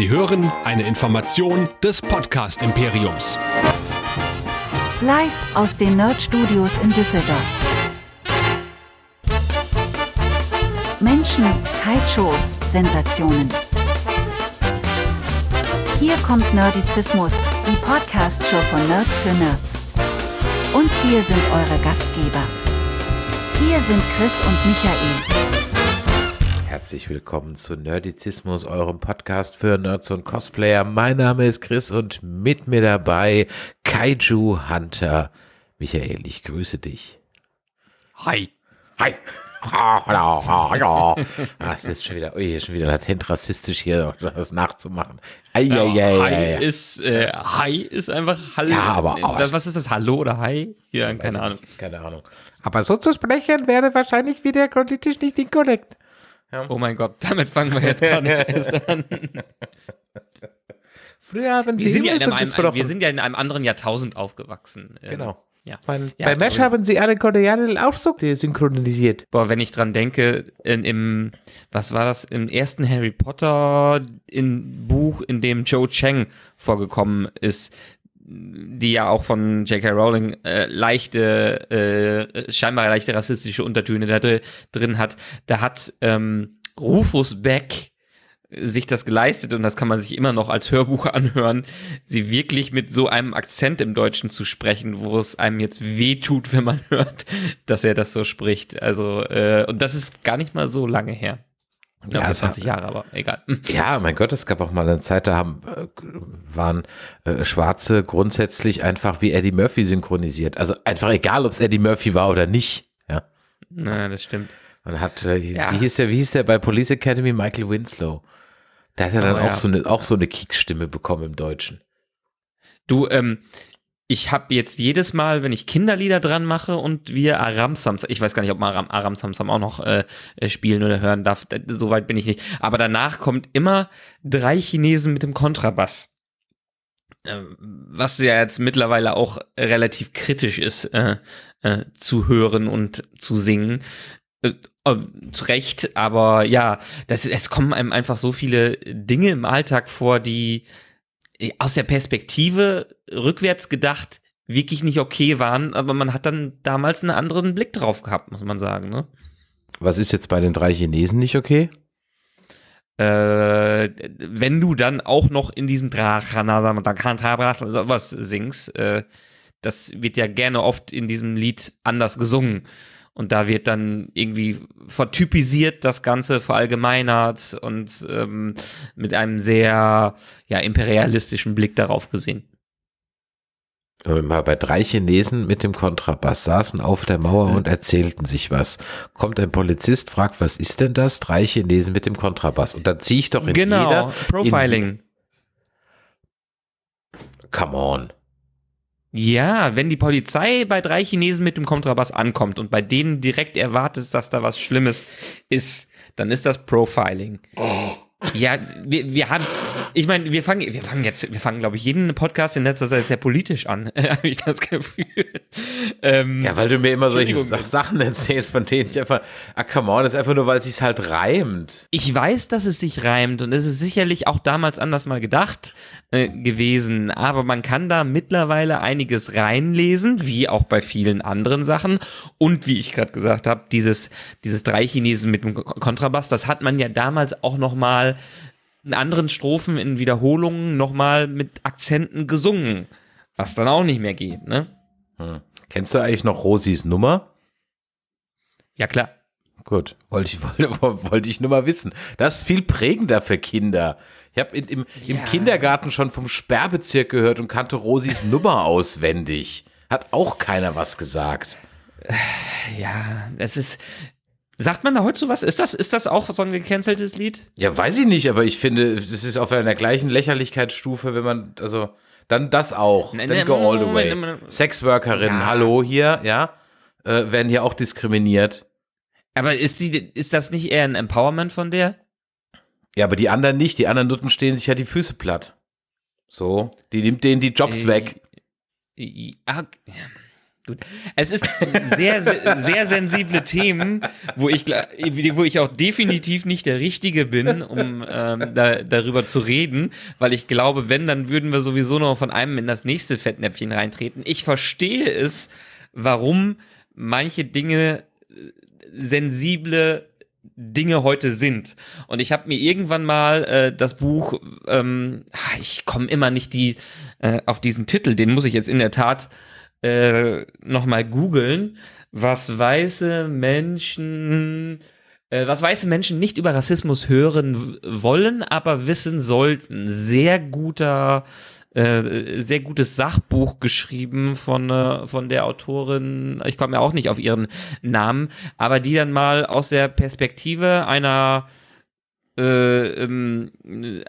Sie hören eine Information des Podcast Imperiums. Live aus den Nerd Studios in Düsseldorf. Menschen, Kaltshows, Sensationen. Hier kommt Nerdizismus, die Podcast-Show von Nerds für Nerds. Und hier sind eure Gastgeber. Hier sind Chris und Michael herzlich willkommen zu Nerdizismus, eurem Podcast für Nerds und Cosplayer. Mein Name ist Chris und mit mir dabei Kaiju Hunter. Michael, ich grüße dich. Hi. Hi. Das ah, ist schon wieder, ui, schon wieder latent rassistisch hier das nachzumachen. Ei, ja, ei, ei, hi, ei, Ist, äh, hi ist einfach Hallo. Ja, aber, aber was ist das? Hallo oder Hi? Ja, keine Ahnung. Nicht, keine Ahnung. Aber so zu sprechen wäre wahrscheinlich wieder politisch nicht inkorrekt. Ja. Oh mein Gott, damit fangen wir jetzt gar nicht erst an. Früher haben wir, sind ja einem, einem, wir sind ja in einem anderen Jahrtausend aufgewachsen. Ähm, genau. Ja. Mein, ja, bei Mesh haben sie alle Koreaner auch so synchronisiert. Boah, wenn ich dran denke, in, im, was war das, im ersten Harry Potter in, Buch, in dem Joe Chang vorgekommen ist, die ja auch von J.K. Rowling äh, leichte, äh, scheinbar leichte rassistische Untertöne da drin hat, da hat ähm, Rufus Beck sich das geleistet und das kann man sich immer noch als Hörbuch anhören, sie wirklich mit so einem Akzent im Deutschen zu sprechen, wo es einem jetzt weh tut, wenn man hört, dass er das so spricht. Also äh, und das ist gar nicht mal so lange her. Ja, ja 20 Jahre, aber egal. Hm. Ja, mein Gott, es gab auch mal eine Zeit, da haben, äh, waren äh, Schwarze grundsätzlich einfach wie Eddie Murphy synchronisiert. Also einfach egal, ob es Eddie Murphy war oder nicht. Ja. Na, das stimmt. Man hat, äh, ja. wie, hieß der, wie hieß der bei Police Academy? Michael Winslow. Da hat er dann oh, auch, ja. so eine, auch so eine Kicksstimme bekommen im Deutschen. Du, ähm, ich habe jetzt jedes Mal, wenn ich Kinderlieder dran mache und wir Aramsamsam, ich weiß gar nicht, ob man Aram, Aramsamsam auch noch äh, äh, spielen oder hören darf, äh, soweit bin ich nicht. Aber danach kommt immer drei Chinesen mit dem Kontrabass äh, was ja jetzt mittlerweile auch relativ kritisch ist, äh, äh, zu hören und zu singen. Äh, zu Recht, aber ja, das, es kommen einem einfach so viele Dinge im Alltag vor, die aus der Perspektive rückwärts gedacht wirklich nicht okay waren, aber man hat dann damals einen anderen Blick drauf gehabt, muss man sagen. Ne? Was ist jetzt bei den drei Chinesen nicht okay? Äh, wenn du dann auch noch in diesem sowas singst, äh, das wird ja gerne oft in diesem Lied anders gesungen. Und da wird dann irgendwie vertypisiert das Ganze, verallgemeinert und ähm, mit einem sehr ja, imperialistischen Blick darauf gesehen. mal bei drei Chinesen mit dem Kontrabass saßen auf der Mauer und erzählten sich was. Kommt ein Polizist, fragt, was ist denn das? Drei Chinesen mit dem Kontrabass. Und dann ziehe ich doch in genau, jeder... Genau, Profiling. come on. Ja, wenn die Polizei bei drei Chinesen mit dem Kontrabass ankommt und bei denen direkt erwartet, dass da was Schlimmes ist, dann ist das Profiling. Oh. Ja, wir, wir haben, ich meine, wir fangen, wir fangen jetzt, wir fangen, glaube ich, jeden Podcast in letzter Zeit sehr politisch an, habe ich das Gefühl. Ähm, ja, weil du mir immer solche Sachen erzählst, von denen ich einfach, ah, come on, das ist einfach nur, weil es sich halt reimt. Ich weiß, dass es sich reimt und es ist sicherlich auch damals anders mal gedacht äh, gewesen, aber man kann da mittlerweile einiges reinlesen, wie auch bei vielen anderen Sachen und wie ich gerade gesagt habe, dieses, dieses drei Chinesen mit dem Kontrabass, das hat man ja damals auch noch mal in anderen Strophen in Wiederholungen nochmal mit Akzenten gesungen, was dann auch nicht mehr geht, ne? Hm. Kennst du eigentlich noch Rosis Nummer? Ja, klar. Gut, wollte ich, wollte, wollte ich nur mal wissen. Das ist viel prägender für Kinder. Ich habe im, ja. im Kindergarten schon vom Sperrbezirk gehört und kannte Rosis Nummer auswendig. Hat auch keiner was gesagt. Ja, es ist, Sagt man da heute so was? Ist das, ist das auch so ein gecanceltes Lied? Ja, weiß ich nicht, aber ich finde, es ist auf einer gleichen Lächerlichkeitsstufe, wenn man, also, dann das auch. Nein, dann ne, go all the way. Sexworkerinnen, ja. hallo hier, ja, äh, werden hier auch diskriminiert. Aber ist, sie, ist das nicht eher ein Empowerment von der? Ja, aber die anderen nicht. Die anderen Nutten stehen sich ja die Füße platt. So, die nimmt denen die Jobs äh, weg. Äh, ach, ja. Gut. Es ist sehr, sehr, sehr sensible Themen, wo ich, wo ich auch definitiv nicht der Richtige bin, um ähm, da, darüber zu reden, weil ich glaube, wenn, dann würden wir sowieso noch von einem in das nächste Fettnäpfchen reintreten. Ich verstehe es, warum manche Dinge äh, sensible Dinge heute sind. Und ich habe mir irgendwann mal äh, das Buch, ähm, ich komme immer nicht die, äh, auf diesen Titel, den muss ich jetzt in der Tat äh, nochmal googeln, was weiße Menschen, äh, was weiße Menschen nicht über Rassismus hören wollen, aber wissen sollten. Sehr guter, äh, sehr gutes Sachbuch geschrieben von, äh, von der Autorin, ich komme ja auch nicht auf ihren Namen, aber die dann mal aus der Perspektive einer, äh, ähm,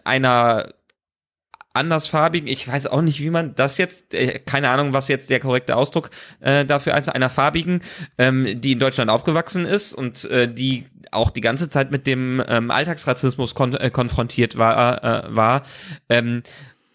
einer andersfarbigen, ich weiß auch nicht, wie man das jetzt, äh, keine Ahnung, was jetzt der korrekte Ausdruck äh, dafür ist, einer farbigen, ähm, die in Deutschland aufgewachsen ist und äh, die auch die ganze Zeit mit dem ähm, Alltagsrassismus kon äh, konfrontiert war, äh, war ähm,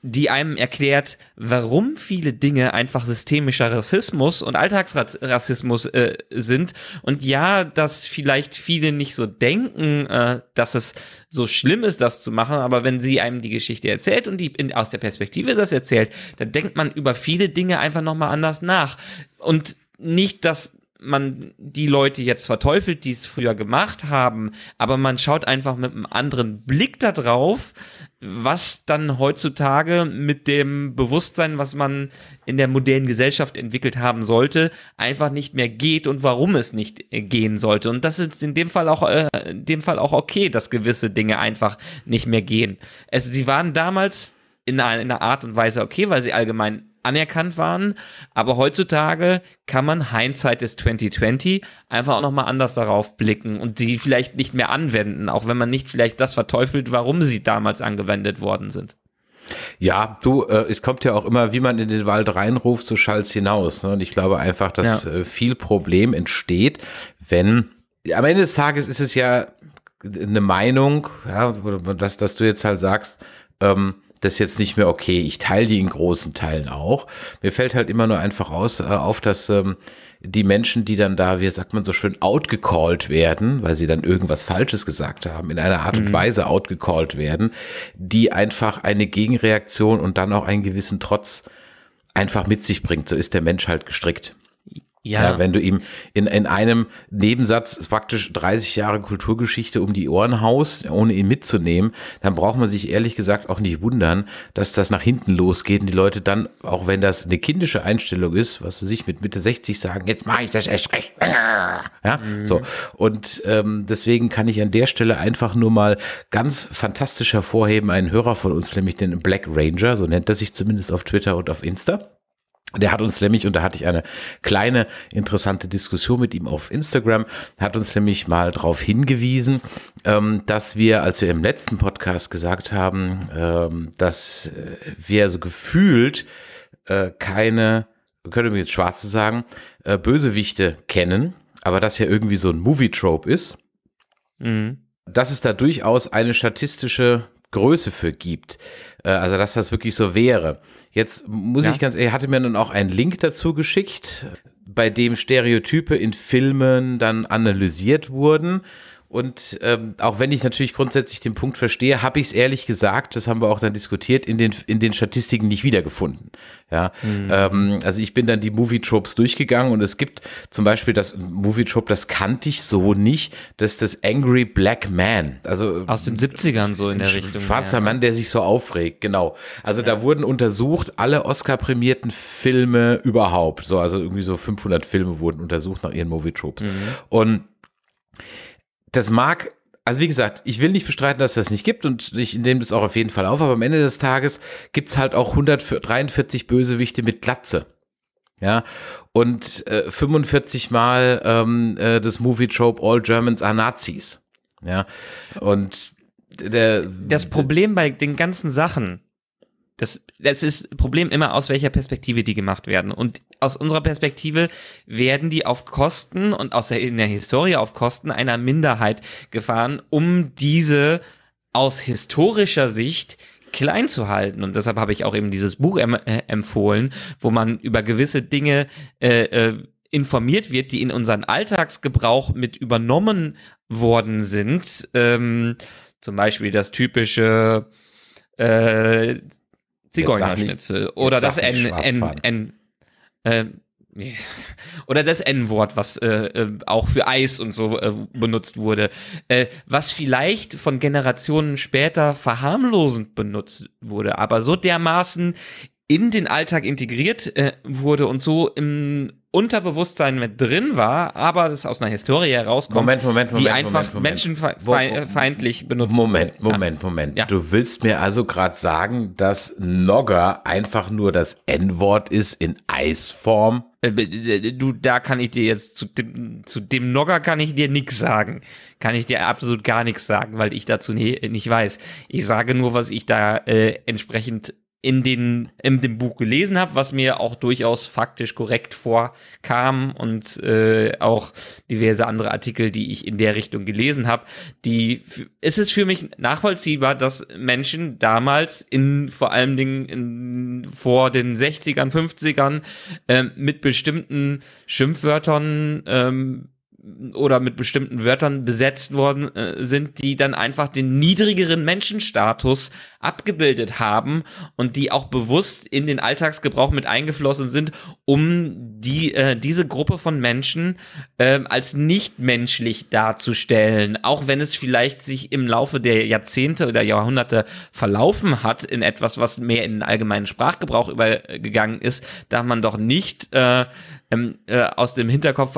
die einem erklärt, warum viele Dinge einfach systemischer Rassismus und Alltagsrassismus äh, sind. Und ja, dass vielleicht viele nicht so denken, äh, dass es so schlimm ist, das zu machen, aber wenn sie einem die Geschichte erzählt und die in, aus der Perspektive das erzählt, dann denkt man über viele Dinge einfach nochmal anders nach. Und nicht, dass man die Leute jetzt verteufelt, die es früher gemacht haben, aber man schaut einfach mit einem anderen Blick darauf, was dann heutzutage mit dem Bewusstsein, was man in der modernen Gesellschaft entwickelt haben sollte, einfach nicht mehr geht und warum es nicht äh, gehen sollte. Und das ist in dem Fall auch, äh, in dem Fall auch okay, dass gewisse Dinge einfach nicht mehr gehen. Es, sie waren damals in einer Art und Weise okay, weil sie allgemein anerkannt waren. Aber heutzutage kann man Hindsight des 2020 einfach auch nochmal anders darauf blicken und die vielleicht nicht mehr anwenden, auch wenn man nicht vielleicht das verteufelt, warum sie damals angewendet worden sind. Ja, du, äh, es kommt ja auch immer, wie man in den Wald reinruft, so schallt's hinaus. Ne? Und ich glaube einfach, dass ja. Äh, viel Problem entsteht, wenn am Ende des Tages ist es ja eine Meinung, ja, dass, dass du jetzt halt sagst, ähm, das ist jetzt nicht mehr okay. Ich teile die in großen Teilen auch. Mir fällt halt immer nur einfach aus, äh, auf, dass ähm, die Menschen, die dann da, wie sagt man so schön, outgecalled werden, weil sie dann irgendwas Falsches gesagt haben, in einer Art mhm. und Weise outgecalled werden, die einfach eine Gegenreaktion und dann auch einen gewissen Trotz einfach mit sich bringt. So ist der Mensch halt gestrickt. Ja. ja. wenn du ihm in, in einem Nebensatz praktisch 30 Jahre Kulturgeschichte um die Ohren haust, ohne ihn mitzunehmen, dann braucht man sich ehrlich gesagt auch nicht wundern, dass das nach hinten losgeht und die Leute dann, auch wenn das eine kindische Einstellung ist, was sie sich mit Mitte 60 sagen, jetzt mache ich das echt recht. Ja, mhm. so. Und ähm, deswegen kann ich an der Stelle einfach nur mal ganz fantastisch hervorheben, einen Hörer von uns, nämlich den Black Ranger, so nennt er sich zumindest auf Twitter und auf Insta. Der hat uns nämlich, und da hatte ich eine kleine interessante Diskussion mit ihm auf Instagram, hat uns nämlich mal darauf hingewiesen, ähm, dass wir, als wir im letzten Podcast gesagt haben, ähm, dass äh, wir so gefühlt äh, keine, könnte mir jetzt Schwarze sagen, äh, Bösewichte kennen, aber das ja irgendwie so ein Movie-Trope ist. Mhm dass es da durchaus eine statistische Größe für gibt. Äh, also, dass das wirklich so wäre. Jetzt muss ja. ich ganz ehrlich, hatte mir dann auch einen Link dazu geschickt, bei dem Stereotype in Filmen dann analysiert wurden. Und ähm, auch wenn ich natürlich grundsätzlich den Punkt verstehe, habe ich es ehrlich gesagt, das haben wir auch dann diskutiert, in den, in den Statistiken nicht wiedergefunden. Ja, mhm. ähm, also ich bin dann die Movie-Tropes durchgegangen und es gibt zum Beispiel das Movie-Trope, das kannte ich so nicht, dass das Angry Black Man, also aus den 70ern so in der Richtung. Schwarzer ja. Mann, der sich so aufregt, genau. Also ja. da wurden untersucht alle Oscar-prämierten Filme überhaupt. So, also irgendwie so 500 Filme wurden untersucht nach ihren Movie-Tropes. Mhm. Und das mag, also wie gesagt, ich will nicht bestreiten, dass das nicht gibt und ich nehme das auch auf jeden Fall auf, aber am Ende des Tages gibt es halt auch 143 Bösewichte mit Glatze. Ja, und äh, 45 Mal ähm, äh, das Movie-Trope All Germans are Nazis. Ja, und der, das Problem bei den ganzen Sachen das, das ist Problem immer, aus welcher Perspektive die gemacht werden. Und aus unserer Perspektive werden die auf Kosten und aus der, in der Historie auf Kosten einer Minderheit gefahren, um diese aus historischer Sicht klein zu halten. Und deshalb habe ich auch eben dieses Buch em äh, empfohlen, wo man über gewisse Dinge äh, äh, informiert wird, die in unseren Alltagsgebrauch mit übernommen worden sind. Ähm, zum Beispiel das typische äh, Zigeunerschnitzel. Oder das N, N, N, äh, oder das N-Wort, was äh, äh, auch für Eis und so äh, benutzt wurde, äh, was vielleicht von Generationen später verharmlosend benutzt wurde, aber so dermaßen in den Alltag integriert äh, wurde und so im Unterbewusstsein mit drin war, aber das aus einer Historie herauskommt, Moment, Moment, Moment, die einfach menschenfeindlich äh, benutzt Moment, Moment, Moment. Ja. Du willst mir also gerade sagen, dass Nogger einfach nur das N-Wort ist in Eisform? Äh, du, da kann ich dir jetzt zu dem, zu dem Nogger kann ich dir nichts sagen. Kann ich dir absolut gar nichts sagen, weil ich dazu nie, nicht weiß. Ich sage nur, was ich da äh, entsprechend in, den, in dem Buch gelesen habe, was mir auch durchaus faktisch korrekt vorkam und äh, auch diverse andere Artikel, die ich in der Richtung gelesen habe, die es ist für mich nachvollziehbar, dass Menschen damals in vor allen Dingen in, vor den 60ern, 50ern äh, mit bestimmten Schimpfwörtern ähm, oder mit bestimmten Wörtern besetzt worden äh, sind, die dann einfach den niedrigeren Menschenstatus abgebildet haben und die auch bewusst in den Alltagsgebrauch mit eingeflossen sind, um die, äh, diese Gruppe von Menschen äh, als nicht menschlich darzustellen, auch wenn es vielleicht sich im Laufe der Jahrzehnte oder Jahrhunderte verlaufen hat in etwas, was mehr in den allgemeinen Sprachgebrauch übergegangen ist, darf man doch nicht äh, ähm, äh, aus dem Hinterkopf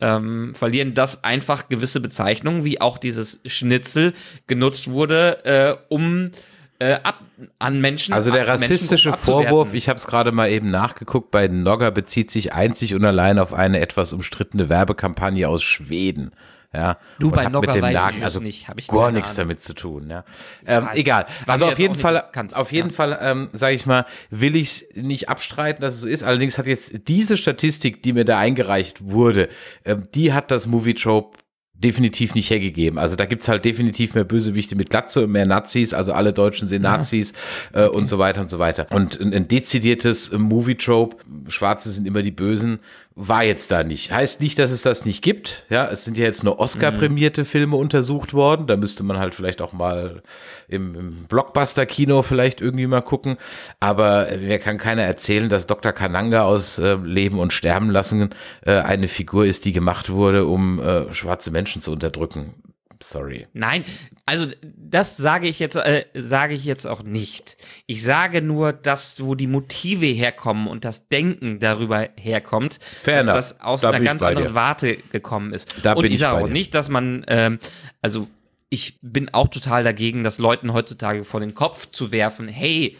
ähm, verlieren, dass einfach gewisse Bezeichnungen, wie auch dieses Schnitzel, genutzt wurde, äh, um äh, ab, an Menschen. Also der rassistische Vorwurf, ich habe es gerade mal eben nachgeguckt, bei Nogger bezieht sich einzig und allein auf eine etwas umstrittene Werbekampagne aus Schweden. Ja, du bei Nocker mit dem Laken, also nicht, habe ich gar nichts damit zu tun. Ja. Ähm, ja egal. Also auf jeden Fall, bekannt, auf jeden ja. Fall, ähm, sage ich mal, will ich nicht abstreiten, dass es so ist. Allerdings hat jetzt diese Statistik, die mir da eingereicht wurde, ähm, die hat das Movie Trope definitiv nicht hergegeben. Also da gibt es halt definitiv mehr Bösewichte mit Glatze, und mehr Nazis, also alle Deutschen sind Nazis ja. äh, und so weiter und so weiter. Und ein, ein dezidiertes Movie-Trope, Schwarze sind immer die Bösen, war jetzt da nicht. Heißt nicht, dass es das nicht gibt. Ja, es sind ja jetzt nur Oscar-prämierte mhm. Filme untersucht worden. Da müsste man halt vielleicht auch mal im, im Blockbuster-Kino vielleicht irgendwie mal gucken. Aber äh, mir kann keiner erzählen, dass Dr. Kananga aus äh, Leben und Sterben lassen äh, eine Figur ist, die gemacht wurde, um äh, schwarze Menschen zu unterdrücken sorry. Nein, also das sage ich jetzt, äh, sage ich jetzt auch nicht. Ich sage nur, dass wo die Motive herkommen und das Denken darüber herkommt, Fair dass das aus da einer ganz anderen dir. Warte gekommen ist. Da und ich sage auch dir. nicht, dass man, ähm, also ich bin auch total dagegen, das Leuten heutzutage vor den Kopf zu werfen, hey,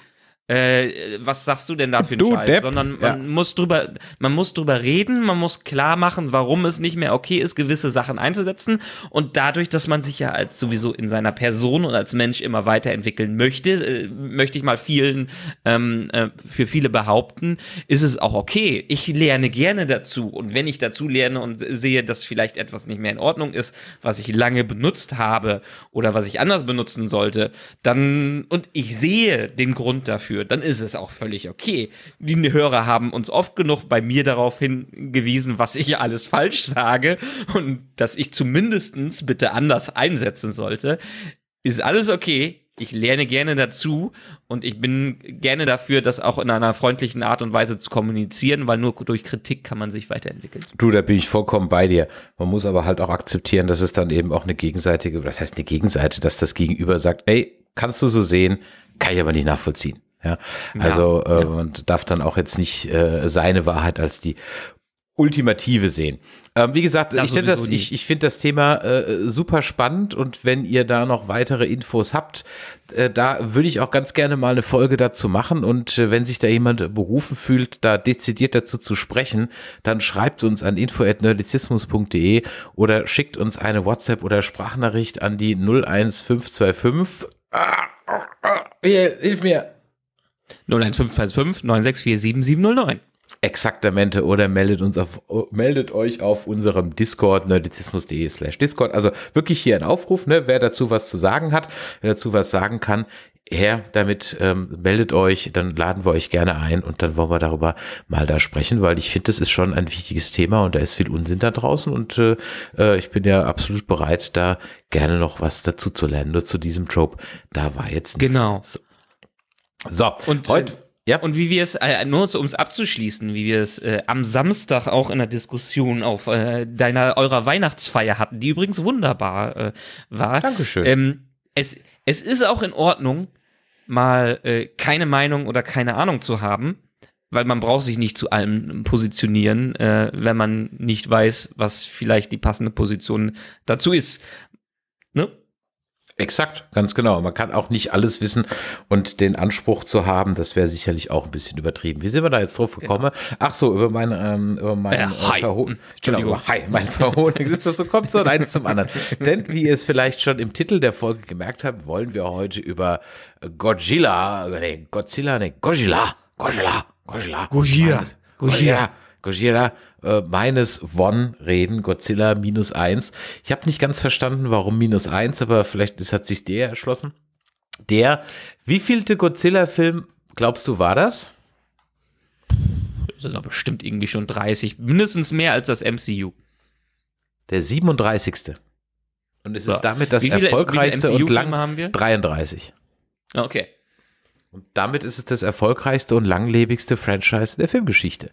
äh, was sagst du denn da für einen du Scheiß? Sondern man ja. muss drüber, man muss drüber reden, man muss klar machen, warum es nicht mehr okay ist, gewisse Sachen einzusetzen. Und dadurch, dass man sich ja als sowieso in seiner Person und als Mensch immer weiterentwickeln möchte, äh, möchte ich mal vielen, ähm, äh, für viele behaupten, ist es auch okay. Ich lerne gerne dazu. Und wenn ich dazu lerne und sehe, dass vielleicht etwas nicht mehr in Ordnung ist, was ich lange benutzt habe oder was ich anders benutzen sollte, dann, und ich sehe den Grund dafür, dafür, dann ist es auch völlig okay. Die Hörer haben uns oft genug bei mir darauf hingewiesen, was ich alles falsch sage und dass ich zumindest bitte anders einsetzen sollte. Ist alles okay. Ich lerne gerne dazu und ich bin gerne dafür, das auch in einer freundlichen Art und Weise zu kommunizieren, weil nur durch Kritik kann man sich weiterentwickeln. Du, da bin ich vollkommen bei dir. Man muss aber halt auch akzeptieren, dass es dann eben auch eine gegenseitige, das heißt eine Gegenseite, dass das Gegenüber sagt, ey, kannst du so sehen, kann ich aber nicht nachvollziehen. Ja, also ja, äh, ja. und darf dann auch jetzt nicht äh, seine Wahrheit als die ultimative sehen. Ähm, wie gesagt, das ich finde das, ich, ich find das Thema äh, super spannend und wenn ihr da noch weitere Infos habt, äh, da würde ich auch ganz gerne mal eine Folge dazu machen und äh, wenn sich da jemand berufen fühlt, da dezidiert dazu zu sprechen, dann schreibt uns an info.nerdizismus.de oder schickt uns eine WhatsApp oder Sprachnachricht an die 01525. Ah, ah, ah, hier, hilf mir. 01525 01555 9647709. Exaktamente oder meldet uns auf, oh, meldet euch auf unserem Discord, nerdizismus.de slash Discord. Also wirklich hier ein Aufruf, ne? Wer dazu was zu sagen hat, wer dazu was sagen kann, her damit, ähm, meldet euch, dann laden wir euch gerne ein und dann wollen wir darüber mal da sprechen, weil ich finde, das ist schon ein wichtiges Thema und da ist viel Unsinn da draußen und äh, äh ich bin ja absolut bereit, da gerne noch was dazu zu lernen. Nur zu diesem Trope, da war jetzt nichts. Genau. So, und äh, heute. ja. Und wie wir es, äh, nur um es abzuschließen, wie wir es äh, am Samstag auch in der Diskussion auf äh, deiner, eurer Weihnachtsfeier hatten, die übrigens wunderbar äh, war. Dankeschön. Ähm, es, es ist auch in Ordnung, mal keine Meinung oder keine Ahnung zu haben weil man braucht sich nicht zu allem positionieren, äh, wenn man nicht weiß, was vielleicht die passende Position dazu ist. Ne? Exakt, ganz genau. Man kann auch nicht alles wissen und den Anspruch zu haben, das wäre sicherlich auch ein bisschen übertrieben. Wie sind wir da jetzt drauf genau. gekommen? Genau. Ach so, über mein, ähm, über mein äh, äh hi. Verho hm, genau, über Hi, mein Verhohning. so kommt so eins zum anderen. Denn wie ihr es vielleicht schon im Titel der Folge gemerkt habt, wollen wir heute über Godzilla, äh, nee, Godzilla, nee, Godzilla, Godzilla, Godzilla, Godzilla, Godzilla, Godzilla, Godzilla, Godzilla, Godzilla äh, meines One-Reden, Godzilla minus eins. Ich habe nicht ganz verstanden, warum minus eins, aber vielleicht das hat sich der erschlossen. Der, wie vielte Godzilla-Film glaubst du war das? Das ist bestimmt irgendwie schon 30, mindestens mehr als das MCU. Der 37. Und es so. ist damit das viele, erfolgreichste und lang haben wir? 33. Ah, okay. Und damit ist es das erfolgreichste und langlebigste Franchise der Filmgeschichte.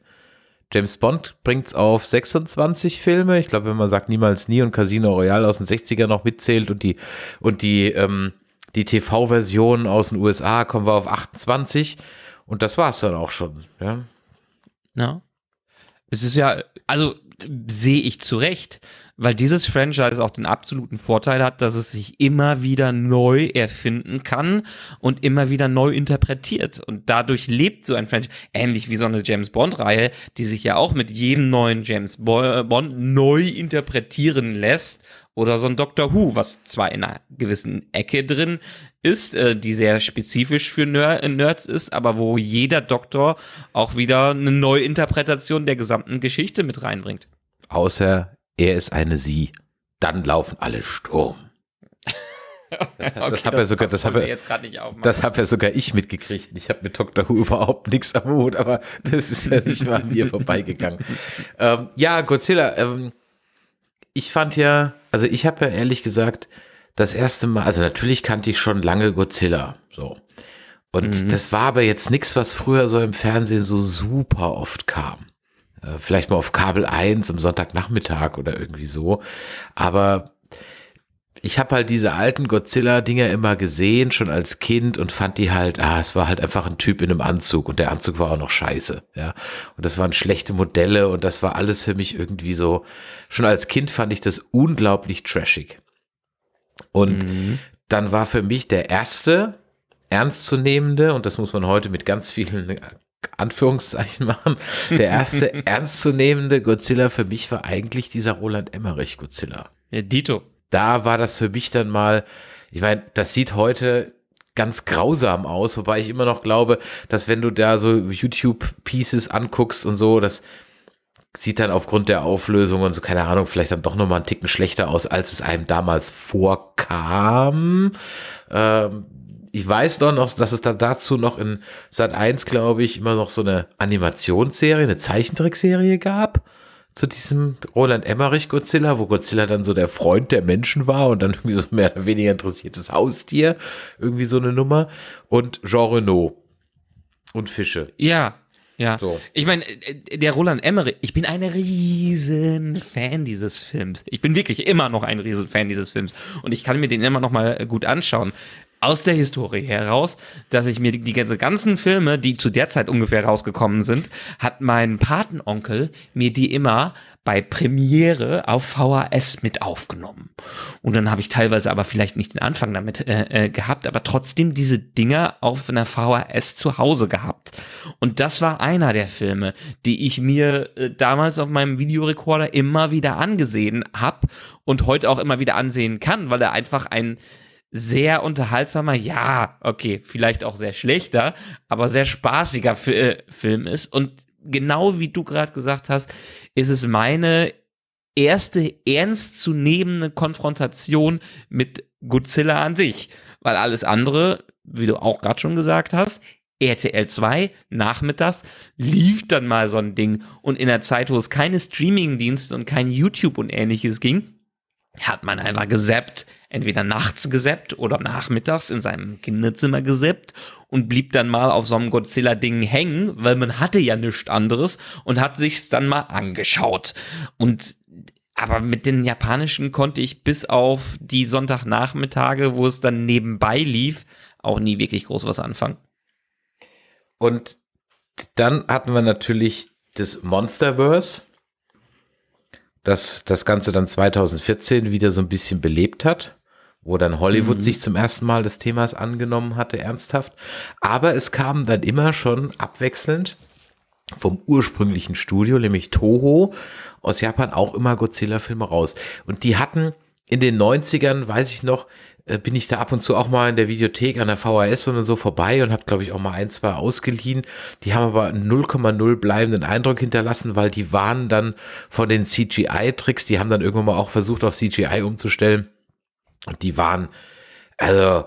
James Bond bringt es auf 26 Filme. Ich glaube, wenn man sagt niemals nie und Casino Royale aus den 60ern noch mitzählt und die, und die, ähm, die TV-Version aus den USA kommen wir auf 28. Und das war es dann auch schon. Ja. ja. Es ist ja, also sehe ich zu Recht, weil dieses Franchise auch den absoluten Vorteil hat, dass es sich immer wieder neu erfinden kann und immer wieder neu interpretiert. Und dadurch lebt so ein Franchise, ähnlich wie so eine James Bond-Reihe, die sich ja auch mit jedem neuen James äh, Bond neu interpretieren lässt. Oder so ein Doctor Who, was zwar in einer gewissen Ecke drin ist, äh, die sehr spezifisch für Ner äh, Nerds ist, aber wo jeder Doktor auch wieder eine Neuinterpretation der gesamten Geschichte mit reinbringt. Außer er ist eine Sie, dann laufen alle Sturm. Das, okay, das habe ja sogar, das habe jetzt gerade nicht aufmachen. Das habe ja sogar ich mitgekriegt. Ich habe mit Dr. Who überhaupt nichts am Hut, aber das ist ja nicht mal an mir vorbeigegangen. Ähm, ja, Godzilla. Ähm, ich fand ja, also ich habe ja ehrlich gesagt das erste Mal, also natürlich kannte ich schon lange Godzilla, so. Und mhm. das war aber jetzt nichts, was früher so im Fernsehen so super oft kam. Äh, vielleicht mal auf Kabel 1 am Sonntagnachmittag oder irgendwie so. Aber ich habe halt diese alten Godzilla-Dinger immer gesehen, schon als Kind und fand die halt, ah, es war halt einfach ein Typ in einem Anzug und der Anzug war auch noch scheiße, ja. Und das waren schlechte Modelle und das war alles für mich irgendwie so, schon als Kind fand ich das unglaublich trashig. Und mhm. dann war für mich der erste ernstzunehmende, und das muss man heute mit ganz vielen Anführungszeichen machen, der erste ernstzunehmende Godzilla für mich war eigentlich dieser Roland Emmerich Godzilla. Ja, Dito. Da war das für mich dann mal, ich meine, das sieht heute ganz grausam aus, wobei ich immer noch glaube, dass wenn du da so YouTube-Pieces anguckst und so, das sieht dann aufgrund der Auflösung und so, keine Ahnung, vielleicht dann doch nochmal einen Ticken schlechter aus, als es einem damals vorkam. Ähm, ich weiß doch noch, dass es dann dazu noch in Sat 1, glaube ich, immer noch so eine Animationsserie, eine Zeichentrickserie gab zu diesem Roland Emmerich Godzilla, wo Godzilla dann so der Freund der Menschen war und dann irgendwie so mehr oder weniger interessiertes Haustier, irgendwie so eine Nummer und Jean Renault und Fische. Ja. Ja, so. ich meine, der Roland Emmerich, ich bin ein riesen Fan dieses Films. Ich bin wirklich immer noch ein riesen Fan dieses Films und ich kann mir den immer noch mal gut anschauen aus der Historie heraus, dass ich mir die, die ganzen Filme, die zu der Zeit ungefähr rausgekommen sind, hat mein Patenonkel mir die immer bei Premiere auf VHS mit aufgenommen. Und dann habe ich teilweise aber vielleicht nicht den Anfang damit äh, äh gehabt, aber trotzdem diese Dinger auf einer VHS zu Hause gehabt. Und das war einer der Filme, die ich mir äh, damals auf meinem Videorekorder immer wieder angesehen habe und heute auch immer wieder ansehen kann, weil er einfach ein sehr unterhaltsamer, ja, okay, vielleicht auch sehr schlechter, aber sehr spaßiger F äh, Film ist. Und genau wie du gerade gesagt hast, ist es meine erste ernstzunehmende Konfrontation mit Godzilla an sich. Weil alles andere, wie du auch gerade schon gesagt hast, RTL 2 nachmittags lief dann mal so ein Ding. Und in der Zeit, wo es keine Streamingdienste und kein YouTube und ähnliches ging, hat man einfach gesäppt, entweder nachts gesäppt oder nachmittags in seinem Kinderzimmer gesäppt und blieb dann mal auf so einem Godzilla-Ding hängen, weil man hatte ja nichts anderes und hat sich's dann mal angeschaut. Und aber mit den japanischen konnte ich bis auf die Sonntagnachmittage, wo es dann nebenbei lief, auch nie wirklich groß was anfangen. Und dann hatten wir natürlich das Monsterverse dass das Ganze dann 2014 wieder so ein bisschen belebt hat, wo dann Hollywood mhm. sich zum ersten Mal des Themas angenommen hatte, ernsthaft. Aber es kamen dann immer schon abwechselnd vom ursprünglichen Studio, nämlich Toho, aus Japan auch immer Godzilla-Filme raus. Und die hatten in den 90ern, weiß ich noch, äh, bin ich da ab und zu auch mal in der Videothek an der VHS und so vorbei und habe, glaube ich, auch mal ein, zwei ausgeliehen. Die haben aber 0,0 bleibenden Eindruck hinterlassen, weil die waren dann von den CGI-Tricks, die haben dann irgendwann mal auch versucht, auf CGI umzustellen. Und die waren, also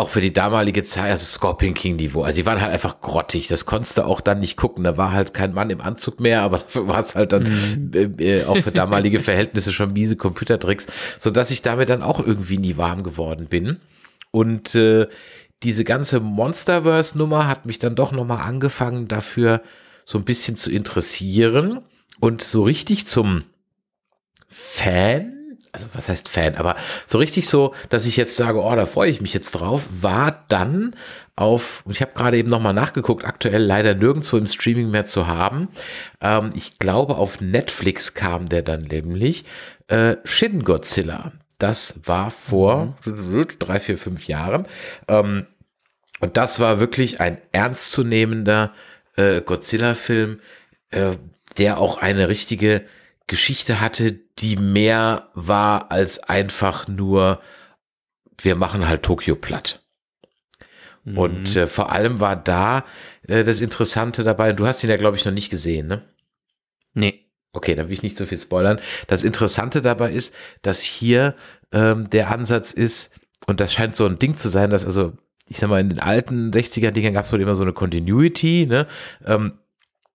auch für die damalige Zeit, also Scorpion King Niveau. Also die waren halt einfach grottig. Das konntest du auch dann nicht gucken. Da war halt kein Mann im Anzug mehr, aber dafür war es halt dann mhm. Ähm, äh, auch für damalige Verhältnisse schon miese Computertricks, sodass ich damit dann auch irgendwie nie warm geworden bin. Und äh, diese ganze Monsterverse-Nummer hat mich dann doch nochmal angefangen, dafür so ein bisschen zu interessieren und so richtig zum Fan also was heißt Fan, aber so richtig so, dass ich jetzt sage, oh, da freue ich mich jetzt drauf, war dann auf, und ich habe gerade eben nochmal nachgeguckt, aktuell leider nirgendwo im Streaming mehr zu haben. Ähm, ich glaube, auf Netflix kam der dann nämlich, äh, Shin Godzilla. Das war vor drei, vier, fünf Jahren. Ähm, und das war wirklich ein ernstzunehmender äh, Godzilla-Film, äh, der auch eine richtige Geschichte hatte, die mehr war als einfach nur, wir machen halt Tokio platt. Mhm. Und äh, vor allem war da äh, das Interessante dabei, du hast ihn ja, glaube ich, noch nicht gesehen, ne? Nee. Okay, dann will ich nicht so viel spoilern. Das Interessante dabei ist, dass hier ähm, der Ansatz ist, und das scheint so ein Ding zu sein, dass also, ich sag mal, in den alten 60er-Dingern gab es wohl immer so eine Continuity, ne? Ähm,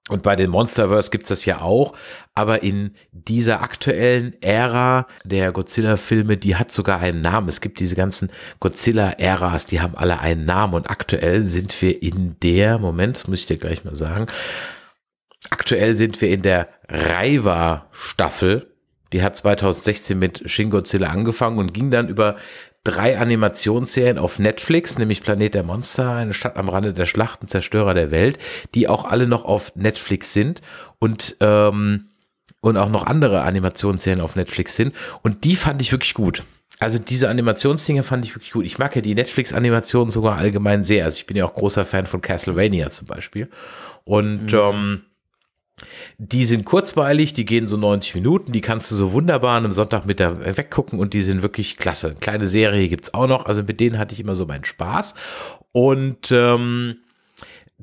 und bei den Monsterverse gibt es das ja auch, aber in dieser aktuellen Ära der Godzilla-Filme, die hat sogar einen Namen. Es gibt diese ganzen Godzilla-Äras, die haben alle einen Namen und aktuell sind wir in der, Moment, muss ich dir gleich mal sagen, aktuell sind wir in der raiva staffel Die hat 2016 mit Shin Godzilla angefangen und ging dann über drei Animationsserien auf Netflix, nämlich Planet der Monster, eine Stadt am Rande der Schlachten, Zerstörer der Welt, die auch alle noch auf Netflix sind und, ähm, und auch noch andere Animationsserien auf Netflix sind. Und die fand ich wirklich gut. Also diese Animationsdinge fand ich wirklich gut. Ich mag ja die Netflix-Animationen sogar allgemein sehr. Also ich bin ja auch großer Fan von Castlevania zum Beispiel. Und mhm. ähm, die sind kurzweilig, die gehen so 90 Minuten, die kannst du so wunderbar am Sonntagmittag weggucken und die sind wirklich klasse. kleine Serie gibt es auch noch, also mit denen hatte ich immer so meinen Spaß. Und ähm,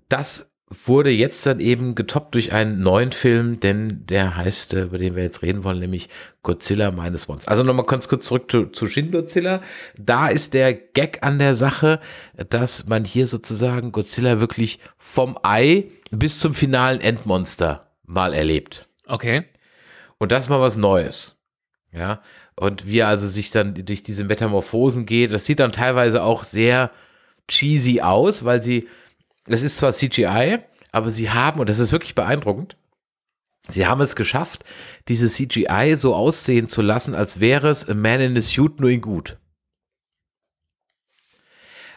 das wurde jetzt dann eben getoppt durch einen neuen Film, denn der heißt, äh, über den wir jetzt reden wollen, nämlich Godzilla meines Wants. Also nochmal ganz kurz zurück zu, zu Shin Godzilla. Da ist der Gag an der Sache, dass man hier sozusagen Godzilla wirklich vom Ei bis zum finalen Endmonster mal erlebt. Okay. Und das ist mal was Neues. Ja. Und wie er also sich dann durch diese Metamorphosen geht, das sieht dann teilweise auch sehr cheesy aus, weil sie es ist zwar CGI, aber sie haben, und das ist wirklich beeindruckend, sie haben es geschafft, diese CGI so aussehen zu lassen, als wäre es A Man in a Suit nur in gut.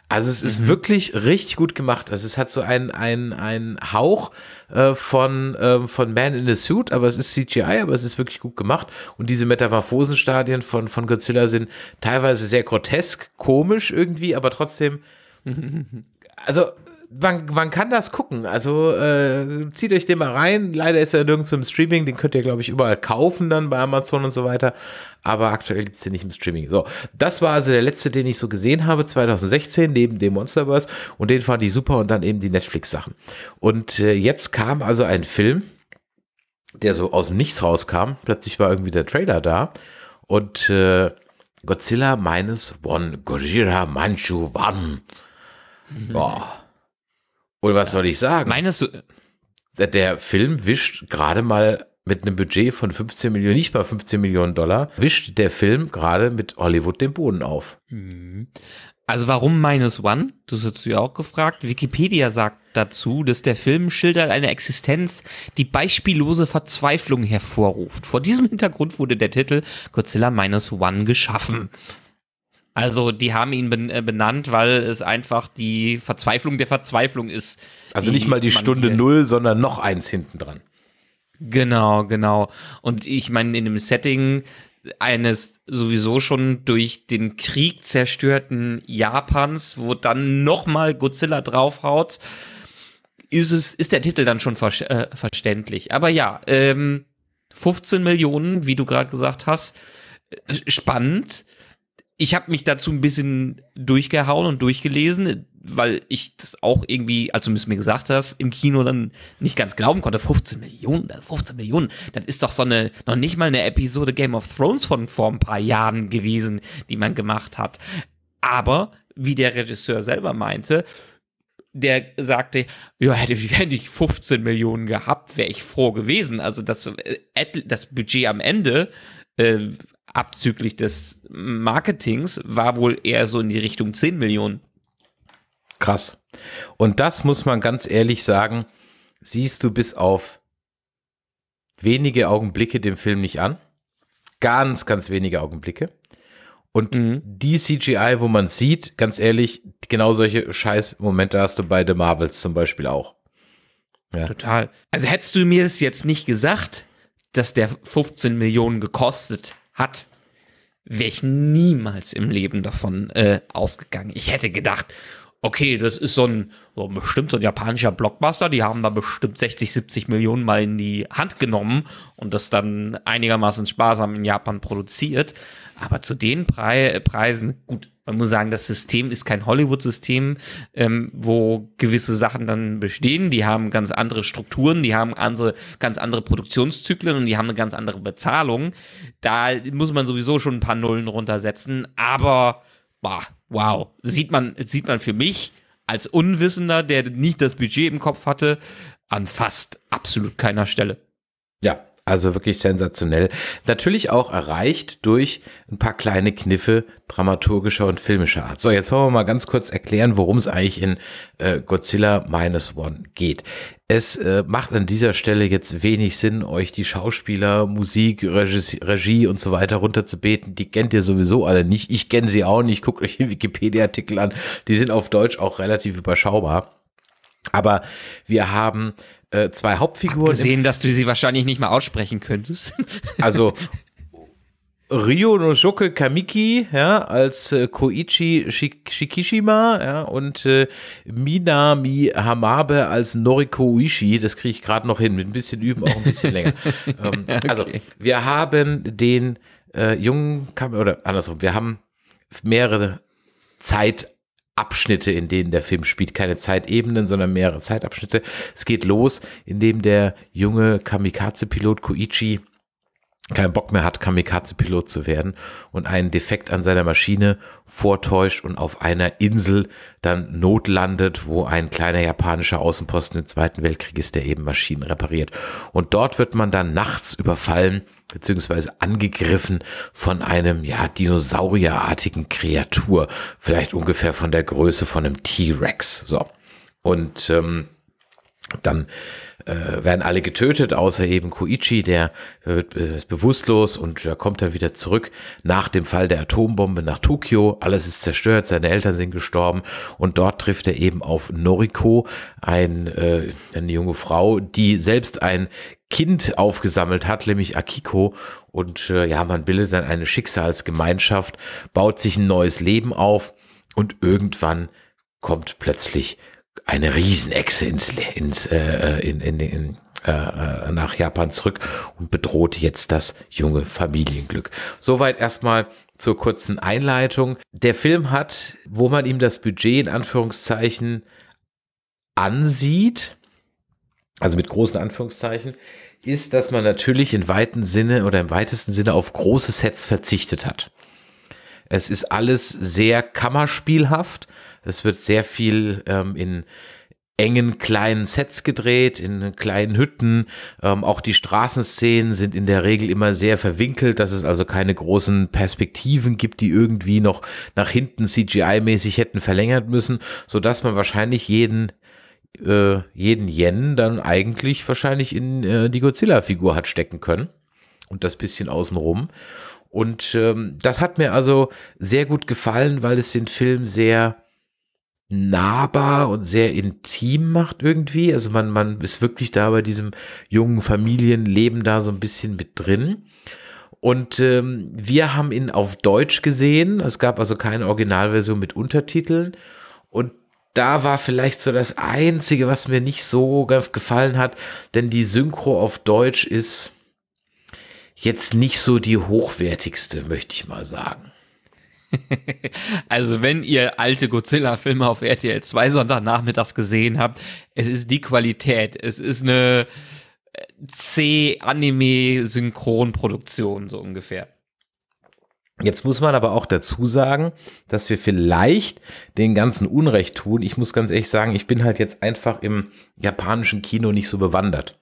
Also es ist mhm. wirklich richtig gut gemacht. Also es hat so einen, einen, einen Hauch äh, von, äh, von Man in a Suit, aber es ist CGI, aber es ist wirklich gut gemacht. Und diese Metamorphosenstadien von, von Godzilla sind teilweise sehr grotesk, komisch irgendwie, aber trotzdem. also man, man kann das gucken. Also äh, zieht euch den mal rein. Leider ist er nirgends im Streaming. Den könnt ihr, glaube ich, überall kaufen dann bei Amazon und so weiter. Aber aktuell gibt es den nicht im Streaming. So, das war also der letzte, den ich so gesehen habe, 2016, neben dem Monsterverse. Und den fand ich super. Und dann eben die Netflix-Sachen. Und äh, jetzt kam also ein Film, der so aus dem Nichts rauskam. Plötzlich war irgendwie der Trailer da. Und äh, Godzilla minus one, Gojira Manchu one. Mhm. Boah. Oder was soll ich sagen? Meinst du, äh, der Film wischt gerade mal mit einem Budget von 15 Millionen, nicht mal 15 Millionen Dollar, wischt der Film gerade mit Hollywood den Boden auf. Mhm. Also warum Minus One? Das hast du ja auch gefragt. Wikipedia sagt dazu, dass der Film schildert eine Existenz, die beispiellose Verzweiflung hervorruft. Vor diesem Hintergrund wurde der Titel Godzilla Minus One geschaffen. Also die haben ihn äh, benannt, weil es einfach die Verzweiflung der Verzweiflung ist. Also nicht mal die Stunde null, sondern noch eins hinten dran. Genau, genau. Und ich meine, in dem Setting eines sowieso schon durch den Krieg zerstörten Japans, wo dann nochmal Godzilla draufhaut, ist, es, ist der Titel dann schon ver äh, verständlich. Aber ja, ähm, 15 Millionen, wie du gerade gesagt hast, äh, spannend ich habe mich dazu ein bisschen durchgehauen und durchgelesen, weil ich das auch irgendwie, als du es mir gesagt hast, im Kino dann nicht ganz glauben konnte. 15 Millionen, 15 äh, Millionen, das ist doch so eine, noch nicht mal eine Episode Game of Thrones von vor ein paar Jahren gewesen, die man gemacht hat. Aber, wie der Regisseur selber meinte, der sagte, ja, hätte, ich, hätte ich 15 Millionen gehabt, wäre ich froh gewesen. Also das, äh, das Budget am Ende äh, abzüglich des Marketings war wohl eher so in die Richtung 10 Millionen. Krass. Und das muss man ganz ehrlich sagen, siehst du bis auf wenige Augenblicke dem Film nicht an. Ganz, ganz wenige Augenblicke. Und mhm. die CGI, wo man sieht, ganz ehrlich, genau solche Scheißmomente hast du bei The Marvels zum Beispiel auch. Ja. Total. Also hättest du mir das jetzt nicht gesagt, dass der 15 Millionen gekostet hat, wäre ich niemals im Leben davon äh, ausgegangen. Ich hätte gedacht, okay, das ist so ein, so bestimmt so ein japanischer Blockbuster, die haben da bestimmt 60, 70 Millionen mal in die Hand genommen und das dann einigermaßen sparsam in Japan produziert. Aber zu den Pre Preisen, gut, man muss sagen, das System ist kein Hollywood-System, ähm, wo gewisse Sachen dann bestehen. Die haben ganz andere Strukturen, die haben andere, ganz andere Produktionszyklen und die haben eine ganz andere Bezahlung. Da muss man sowieso schon ein paar Nullen runtersetzen. Aber wow, wow. sieht man, sieht man für mich als Unwissender, der nicht das Budget im Kopf hatte, an fast absolut keiner Stelle. Also wirklich sensationell. Natürlich auch erreicht durch ein paar kleine Kniffe dramaturgischer und filmischer Art. So, jetzt wollen wir mal ganz kurz erklären, worum es eigentlich in äh, Godzilla Minus One geht. Es äh, macht an dieser Stelle jetzt wenig Sinn, euch die Schauspieler, Musik, Regie, Regie und so weiter runterzubeten. Die kennt ihr sowieso alle nicht. Ich kenne sie auch nicht. Guckt euch die Wikipedia-Artikel an. Die sind auf Deutsch auch relativ überschaubar. Aber wir haben äh, zwei Hauptfiguren. Sehen, dass du sie wahrscheinlich nicht mal aussprechen könntest. also Ryo no Kamiki ja, als äh, Koichi Shik Shikishima ja, und äh, Minami Hamabe als Noriko Uishi. Das kriege ich gerade noch hin. Mit ein bisschen Üben auch ein bisschen länger. Ähm, also, okay. Also, wir haben den äh, jungen, Kam oder andersrum, wir haben mehrere Zeit Abschnitte, in denen der Film spielt. Keine Zeitebenen, sondern mehrere Zeitabschnitte. Es geht los, indem der junge Kamikaze-Pilot Koichi keinen Bock mehr hat, Kamikaze-Pilot zu werden und einen Defekt an seiner Maschine vortäuscht und auf einer Insel dann notlandet, wo ein kleiner japanischer Außenposten im Zweiten Weltkrieg ist, der eben Maschinen repariert. Und dort wird man dann nachts überfallen bzw. angegriffen von einem ja dinosaurierartigen Kreatur, vielleicht ungefähr von der Größe von einem T-Rex. So und ähm, dann äh, werden alle getötet, außer eben Koichi, der wird, äh, ist bewusstlos und äh, kommt dann wieder zurück nach dem Fall der Atombombe nach Tokio. Alles ist zerstört, seine Eltern sind gestorben und dort trifft er eben auf Noriko, ein, äh, eine junge Frau, die selbst ein Kind aufgesammelt hat, nämlich Akiko. Und äh, ja, man bildet dann eine Schicksalsgemeinschaft, baut sich ein neues Leben auf und irgendwann kommt plötzlich eine Riesenechse ins, ins, äh, äh, in, in, in, äh, äh, nach Japan zurück und bedroht jetzt das junge Familienglück. Soweit erstmal zur kurzen Einleitung. Der Film hat, wo man ihm das Budget in Anführungszeichen ansieht, also mit großen Anführungszeichen, ist, dass man natürlich in weiten Sinne oder im weitesten Sinne auf große Sets verzichtet hat. Es ist alles sehr kammerspielhaft. Es wird sehr viel ähm, in engen kleinen Sets gedreht, in kleinen Hütten. Ähm, auch die Straßenszenen sind in der Regel immer sehr verwinkelt, dass es also keine großen Perspektiven gibt, die irgendwie noch nach hinten CGI-mäßig hätten verlängert müssen, sodass man wahrscheinlich jeden äh, jeden Yen dann eigentlich wahrscheinlich in äh, die Godzilla-Figur hat stecken können und das bisschen außenrum. Und ähm, das hat mir also sehr gut gefallen, weil es den Film sehr nahbar und sehr intim macht irgendwie. Also man, man ist wirklich da bei diesem jungen Familienleben da so ein bisschen mit drin. Und ähm, wir haben ihn auf Deutsch gesehen. Es gab also keine Originalversion mit Untertiteln. Und da war vielleicht so das Einzige, was mir nicht so gefallen hat, denn die Synchro auf Deutsch ist jetzt nicht so die hochwertigste, möchte ich mal sagen also, wenn ihr alte Godzilla-Filme auf RTL 2 Sonntagnachmittags gesehen habt, es ist die Qualität. Es ist eine äh, C-Anime-Synchronproduktion, so ungefähr. Jetzt muss man aber auch dazu sagen, dass wir vielleicht den ganzen Unrecht tun. Ich muss ganz ehrlich sagen, ich bin halt jetzt einfach im japanischen Kino nicht so bewandert.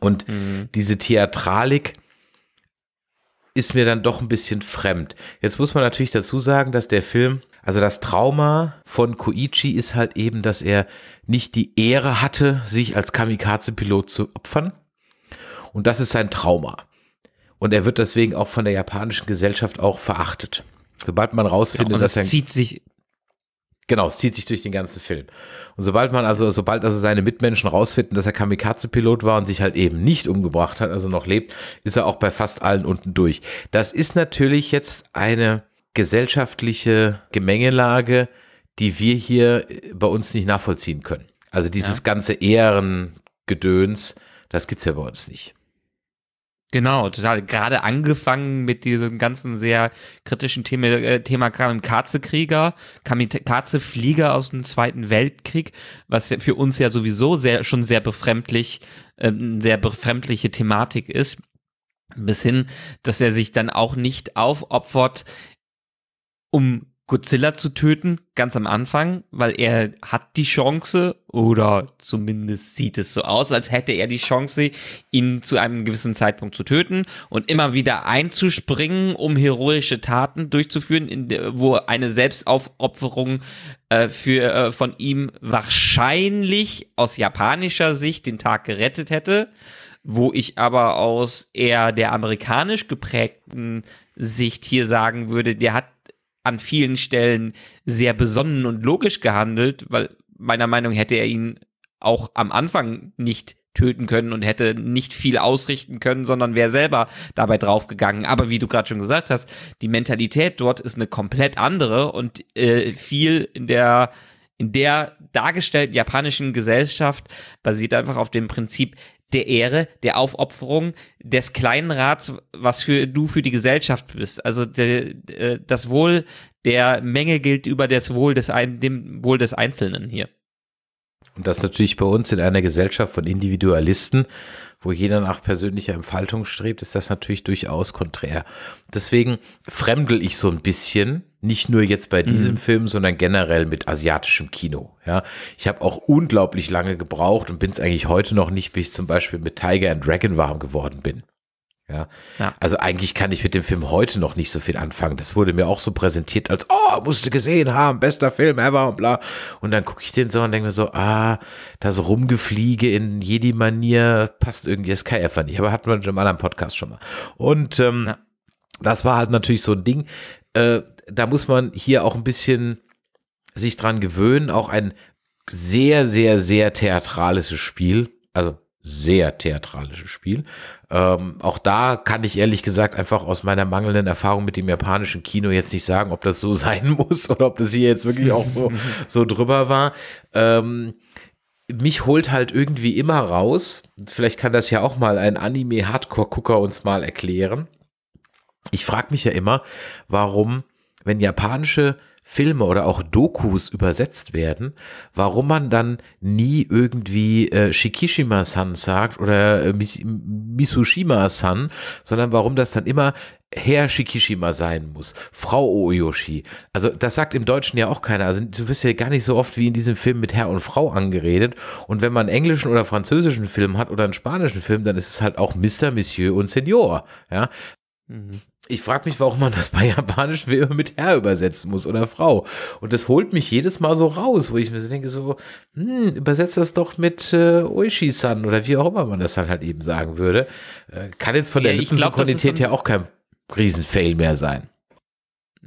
Und mhm. diese Theatralik, ist mir dann doch ein bisschen fremd. Jetzt muss man natürlich dazu sagen, dass der Film, also das Trauma von Koichi ist halt eben, dass er nicht die Ehre hatte, sich als Kamikaze-Pilot zu opfern. Und das ist sein Trauma. Und er wird deswegen auch von der japanischen Gesellschaft auch verachtet. Sobald man rausfindet, genau, das dass er zieht sich Genau, es zieht sich durch den ganzen Film. Und sobald man also, sobald also seine Mitmenschen rausfinden, dass er Kamikaze-Pilot war und sich halt eben nicht umgebracht hat, also noch lebt, ist er auch bei fast allen unten durch. Das ist natürlich jetzt eine gesellschaftliche Gemengelage, die wir hier äh, bei uns nicht nachvollziehen können. Also dieses ja. ganze Ehrengedöns, das gibt es ja bei uns nicht. Genau, total. Gerade angefangen mit diesem ganzen sehr kritischen Thema, äh, Thema Kamikaze-Krieger, Kamikaze-Flieger aus dem Zweiten Weltkrieg, was für uns ja sowieso sehr, schon sehr befremdlich, äh, sehr befremdliche Thematik ist, bis hin, dass er sich dann auch nicht aufopfert, um Godzilla zu töten, ganz am Anfang, weil er hat die Chance oder zumindest sieht es so aus, als hätte er die Chance, ihn zu einem gewissen Zeitpunkt zu töten und immer wieder einzuspringen, um heroische Taten durchzuführen, in, wo eine Selbstaufopferung äh, für, äh, von ihm wahrscheinlich aus japanischer Sicht den Tag gerettet hätte wo ich aber aus eher der amerikanisch geprägten Sicht hier sagen würde, der hat an vielen Stellen sehr besonnen und logisch gehandelt, weil meiner Meinung nach hätte er ihn auch am Anfang nicht töten können und hätte nicht viel ausrichten können, sondern wäre selber dabei draufgegangen. Aber wie du gerade schon gesagt hast, die Mentalität dort ist eine komplett andere und äh, viel in der in der dargestellten japanischen Gesellschaft basiert einfach auf dem Prinzip, der Ehre, der Aufopferung des kleinen Rats, was für du für die Gesellschaft bist. Also de, de, äh, das Wohl der Menge gilt über das Wohl des, ein, dem Wohl des Einzelnen hier. Und das natürlich bei uns in einer Gesellschaft von Individualisten, wo jeder nach persönlicher Entfaltung strebt, ist das natürlich durchaus konträr. Deswegen fremdel ich so ein bisschen, nicht nur jetzt bei diesem mhm. Film, sondern generell mit asiatischem Kino. Ja, ich habe auch unglaublich lange gebraucht und bin es eigentlich heute noch nicht, bis ich zum Beispiel mit Tiger and Dragon warm geworden bin. Ja. ja. Also eigentlich kann ich mit dem Film heute noch nicht so viel anfangen. Das wurde mir auch so präsentiert als, oh, musste gesehen haben, bester Film ever und bla. Und dann gucke ich den so und denke mir so, ah, das Rumgefliege in Jedi-Manier passt irgendwie SKF nicht. Aber hatten wir in einem anderen Podcast schon mal. Und ähm, ja. das war halt natürlich so ein Ding. Äh, da muss man hier auch ein bisschen sich dran gewöhnen. Auch ein sehr, sehr, sehr theatrales Spiel. Also sehr theatralisches Spiel. Ähm, auch da kann ich ehrlich gesagt einfach aus meiner mangelnden Erfahrung mit dem japanischen Kino jetzt nicht sagen, ob das so sein muss oder ob das hier jetzt wirklich auch so, so drüber war. Ähm, mich holt halt irgendwie immer raus. Vielleicht kann das ja auch mal ein Anime-Hardcore-Gucker uns mal erklären. Ich frage mich ja immer, warum, wenn japanische Filme oder auch Dokus übersetzt werden, warum man dann nie irgendwie äh, Shikishima-san sagt oder äh, Misushima-san, sondern warum das dann immer Herr Shikishima sein muss, Frau Oyoshi. Also das sagt im Deutschen ja auch keiner. Also du wirst ja gar nicht so oft wie in diesem Film mit Herr und Frau angeredet. Und wenn man einen englischen oder französischen Film hat oder einen spanischen Film, dann ist es halt auch Mr., Monsieur und Senior. Ja, mhm ich frage mich, warum man das bei Japanisch mit Herr übersetzen muss oder Frau. Und das holt mich jedes Mal so raus, wo ich mir so denke, so, hm, übersetzt das doch mit äh, Oishi-san oder wie auch immer man das dann halt eben sagen würde. Äh, kann jetzt von der ja, Lippensynchronität her auch kein Riesenfail mehr sein.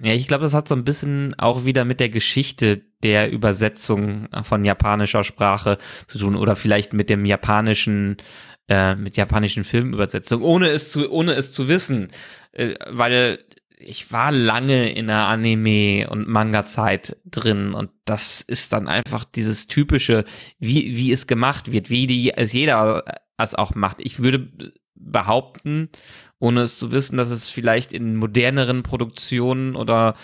Ja, ich glaube, das hat so ein bisschen auch wieder mit der Geschichte der Übersetzung von japanischer Sprache zu tun oder vielleicht mit dem japanischen äh, mit japanischen Filmübersetzungen, ohne es zu, ohne es zu wissen, äh, weil ich war lange in der Anime- und Manga-Zeit drin und das ist dann einfach dieses typische, wie, wie es gemacht wird, wie die, es jeder äh, es auch macht. Ich würde behaupten, ohne es zu wissen, dass es vielleicht in moderneren Produktionen oder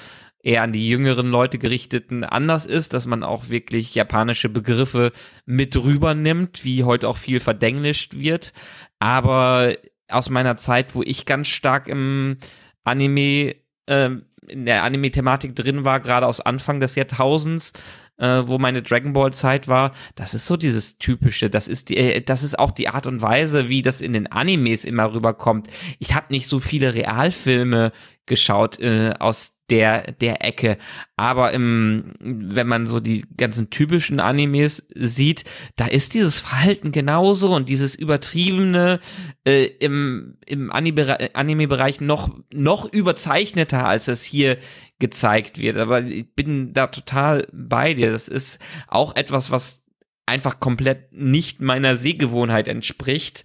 eher an die jüngeren Leute gerichteten anders ist, dass man auch wirklich japanische Begriffe mit rübernimmt, wie heute auch viel verdenglischt wird. Aber aus meiner Zeit, wo ich ganz stark im Anime, äh, in der Anime-Thematik drin war, gerade aus Anfang des Jahrtausends, äh, wo meine Dragon Ball Zeit war, das ist so dieses typische, das ist die, äh, das ist auch die Art und Weise, wie das in den Animes immer rüberkommt. Ich habe nicht so viele Realfilme geschaut äh, aus der, der Ecke. Aber im, wenn man so die ganzen typischen Animes sieht, da ist dieses Verhalten genauso und dieses übertriebene äh, im, im Anime-Bereich noch, noch überzeichneter, als es hier gezeigt wird. Aber ich bin da total bei dir. Das ist auch etwas, was einfach komplett nicht meiner Sehgewohnheit entspricht,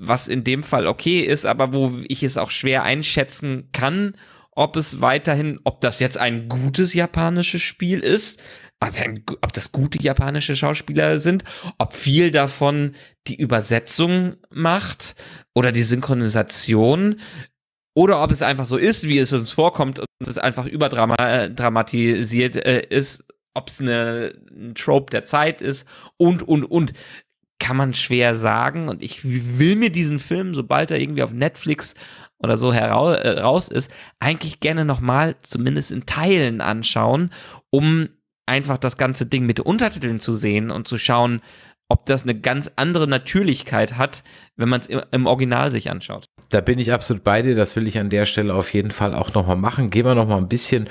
was in dem Fall okay ist, aber wo ich es auch schwer einschätzen kann ob es weiterhin, ob das jetzt ein gutes japanisches Spiel ist, also ein, ob das gute japanische Schauspieler sind, ob viel davon die Übersetzung macht oder die Synchronisation oder ob es einfach so ist, wie es uns vorkommt und es einfach überdramatisiert äh, ist, ob es eine, ein Trope der Zeit ist und, und, und. Kann man schwer sagen. Und ich will mir diesen Film, sobald er irgendwie auf Netflix oder so heraus äh, raus ist, eigentlich gerne nochmal zumindest in Teilen anschauen, um einfach das ganze Ding mit Untertiteln zu sehen und zu schauen, ob das eine ganz andere Natürlichkeit hat, wenn man es im, Original sich anschaut. Da bin ich absolut bei dir. Das will ich an der Stelle auf jeden Fall auch nochmal machen. Gehen wir nochmal ein bisschen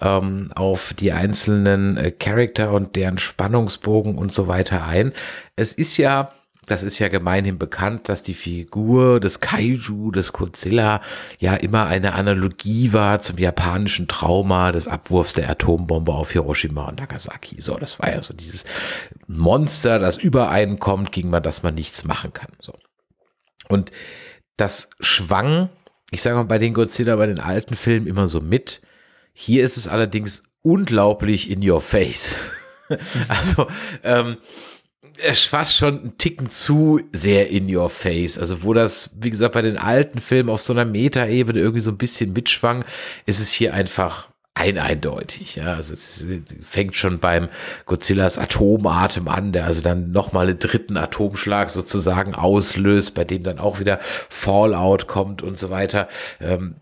ähm, auf die einzelnen äh, Charakter und deren Spannungsbogen und so weiter ein. Es ist ja das ist ja gemeinhin bekannt, dass die Figur des Kaiju, des Godzilla, ja immer eine Analogie war zum japanischen Trauma des Abwurfs der Atombombe auf Hiroshima und Nagasaki. So, das war ja so dieses Monster, das über einen kommt, gegen man, dass man nichts machen kann. So. Und das schwang, ich sage mal, bei den Godzilla, bei den alten Filmen immer so mit. Hier ist es allerdings unglaublich in your face. also, ähm, fast schon einen Ticken zu sehr in your face. Also, wo das, wie gesagt, bei den alten Filmen auf so einer Metaebene irgendwie so ein bisschen mitschwang, ist es hier einfach ein eindeutig. Ja. Also es fängt schon beim Godzillas Atomatem an, der also dann nochmal einen dritten Atomschlag sozusagen auslöst, bei dem dann auch wieder Fallout kommt und so weiter. Ähm,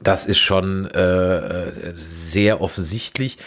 das ist schon äh, äh sehr offensichtlich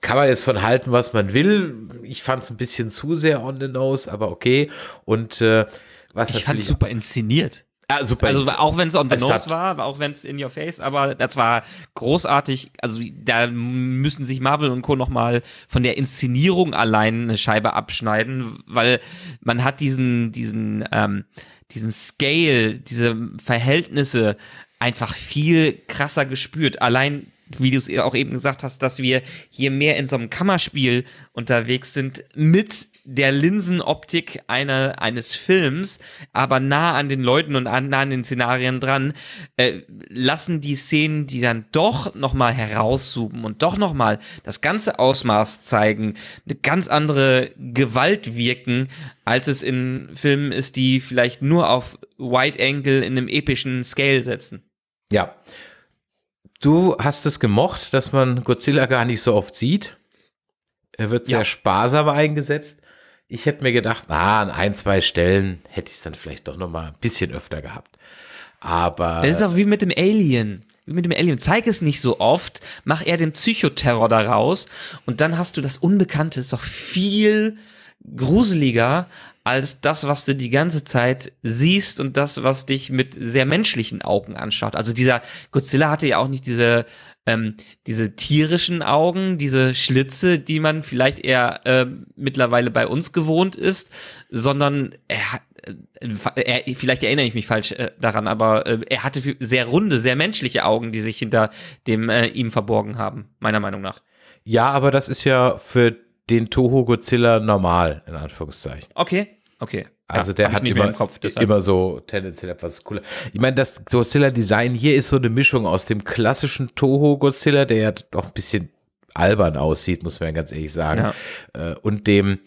kann man jetzt von halten, was man will. Ich fand es ein bisschen zu sehr on the nose, aber okay. Und äh, was ich fand super inszeniert. Ah, super. Also auch wenn es on the nose hat, war, auch wenn es in your face, aber das war großartig. Also da müssen sich Marvel und Co. nochmal von der Inszenierung allein eine Scheibe abschneiden, weil man hat diesen, diesen, ähm, diesen Scale, diese Verhältnisse einfach viel krasser gespürt. Allein wie du es auch eben gesagt hast, dass wir hier mehr in so einem Kammerspiel unterwegs sind mit der Linsenoptik einer, eines Films, aber nah an den Leuten und an, nah an den Szenarien dran, äh, lassen die Szenen, die dann doch nochmal herauszoomen und doch nochmal das ganze Ausmaß zeigen, eine ganz andere Gewalt wirken, als es in Filmen ist, die vielleicht nur auf Wide Angle in einem epischen Scale setzen. Ja, du hast es gemocht, dass man Godzilla gar nicht so oft sieht. Er wird sehr ja. sparsam eingesetzt. Ich hätte mir gedacht, na, an ein, zwei Stellen hätte ich es dann vielleicht doch noch mal ein bisschen öfter gehabt. Aber. Das ist auch wie mit dem Alien. Wie mit dem Alien. Zeig es nicht so oft, mach eher den Psychoterror daraus und dann hast du das Unbekannte. Ist doch viel gruseliger als das, was du die ganze Zeit siehst und das, was dich mit sehr menschlichen Augen anschaut. Also dieser Godzilla hatte ja auch nicht diese ähm, diese tierischen Augen, diese Schlitze, die man vielleicht eher äh, mittlerweile bei uns gewohnt ist, sondern er hat äh, er, vielleicht erinnere ich mich falsch äh, daran, aber äh, er hatte sehr runde, sehr menschliche Augen, die sich hinter dem äh, ihm verborgen haben, meiner Meinung nach. Ja, aber das ist ja für den Toho Godzilla normal, in Anführungszeichen. Okay, okay. Also ja, der hat immer, Kopf, immer so tendenziell etwas cooler. Ich meine, das Godzilla-Design hier ist so eine Mischung aus dem klassischen Toho-Godzilla, der ja doch ein bisschen albern aussieht, muss man ganz ehrlich sagen, ja. Äh, und dem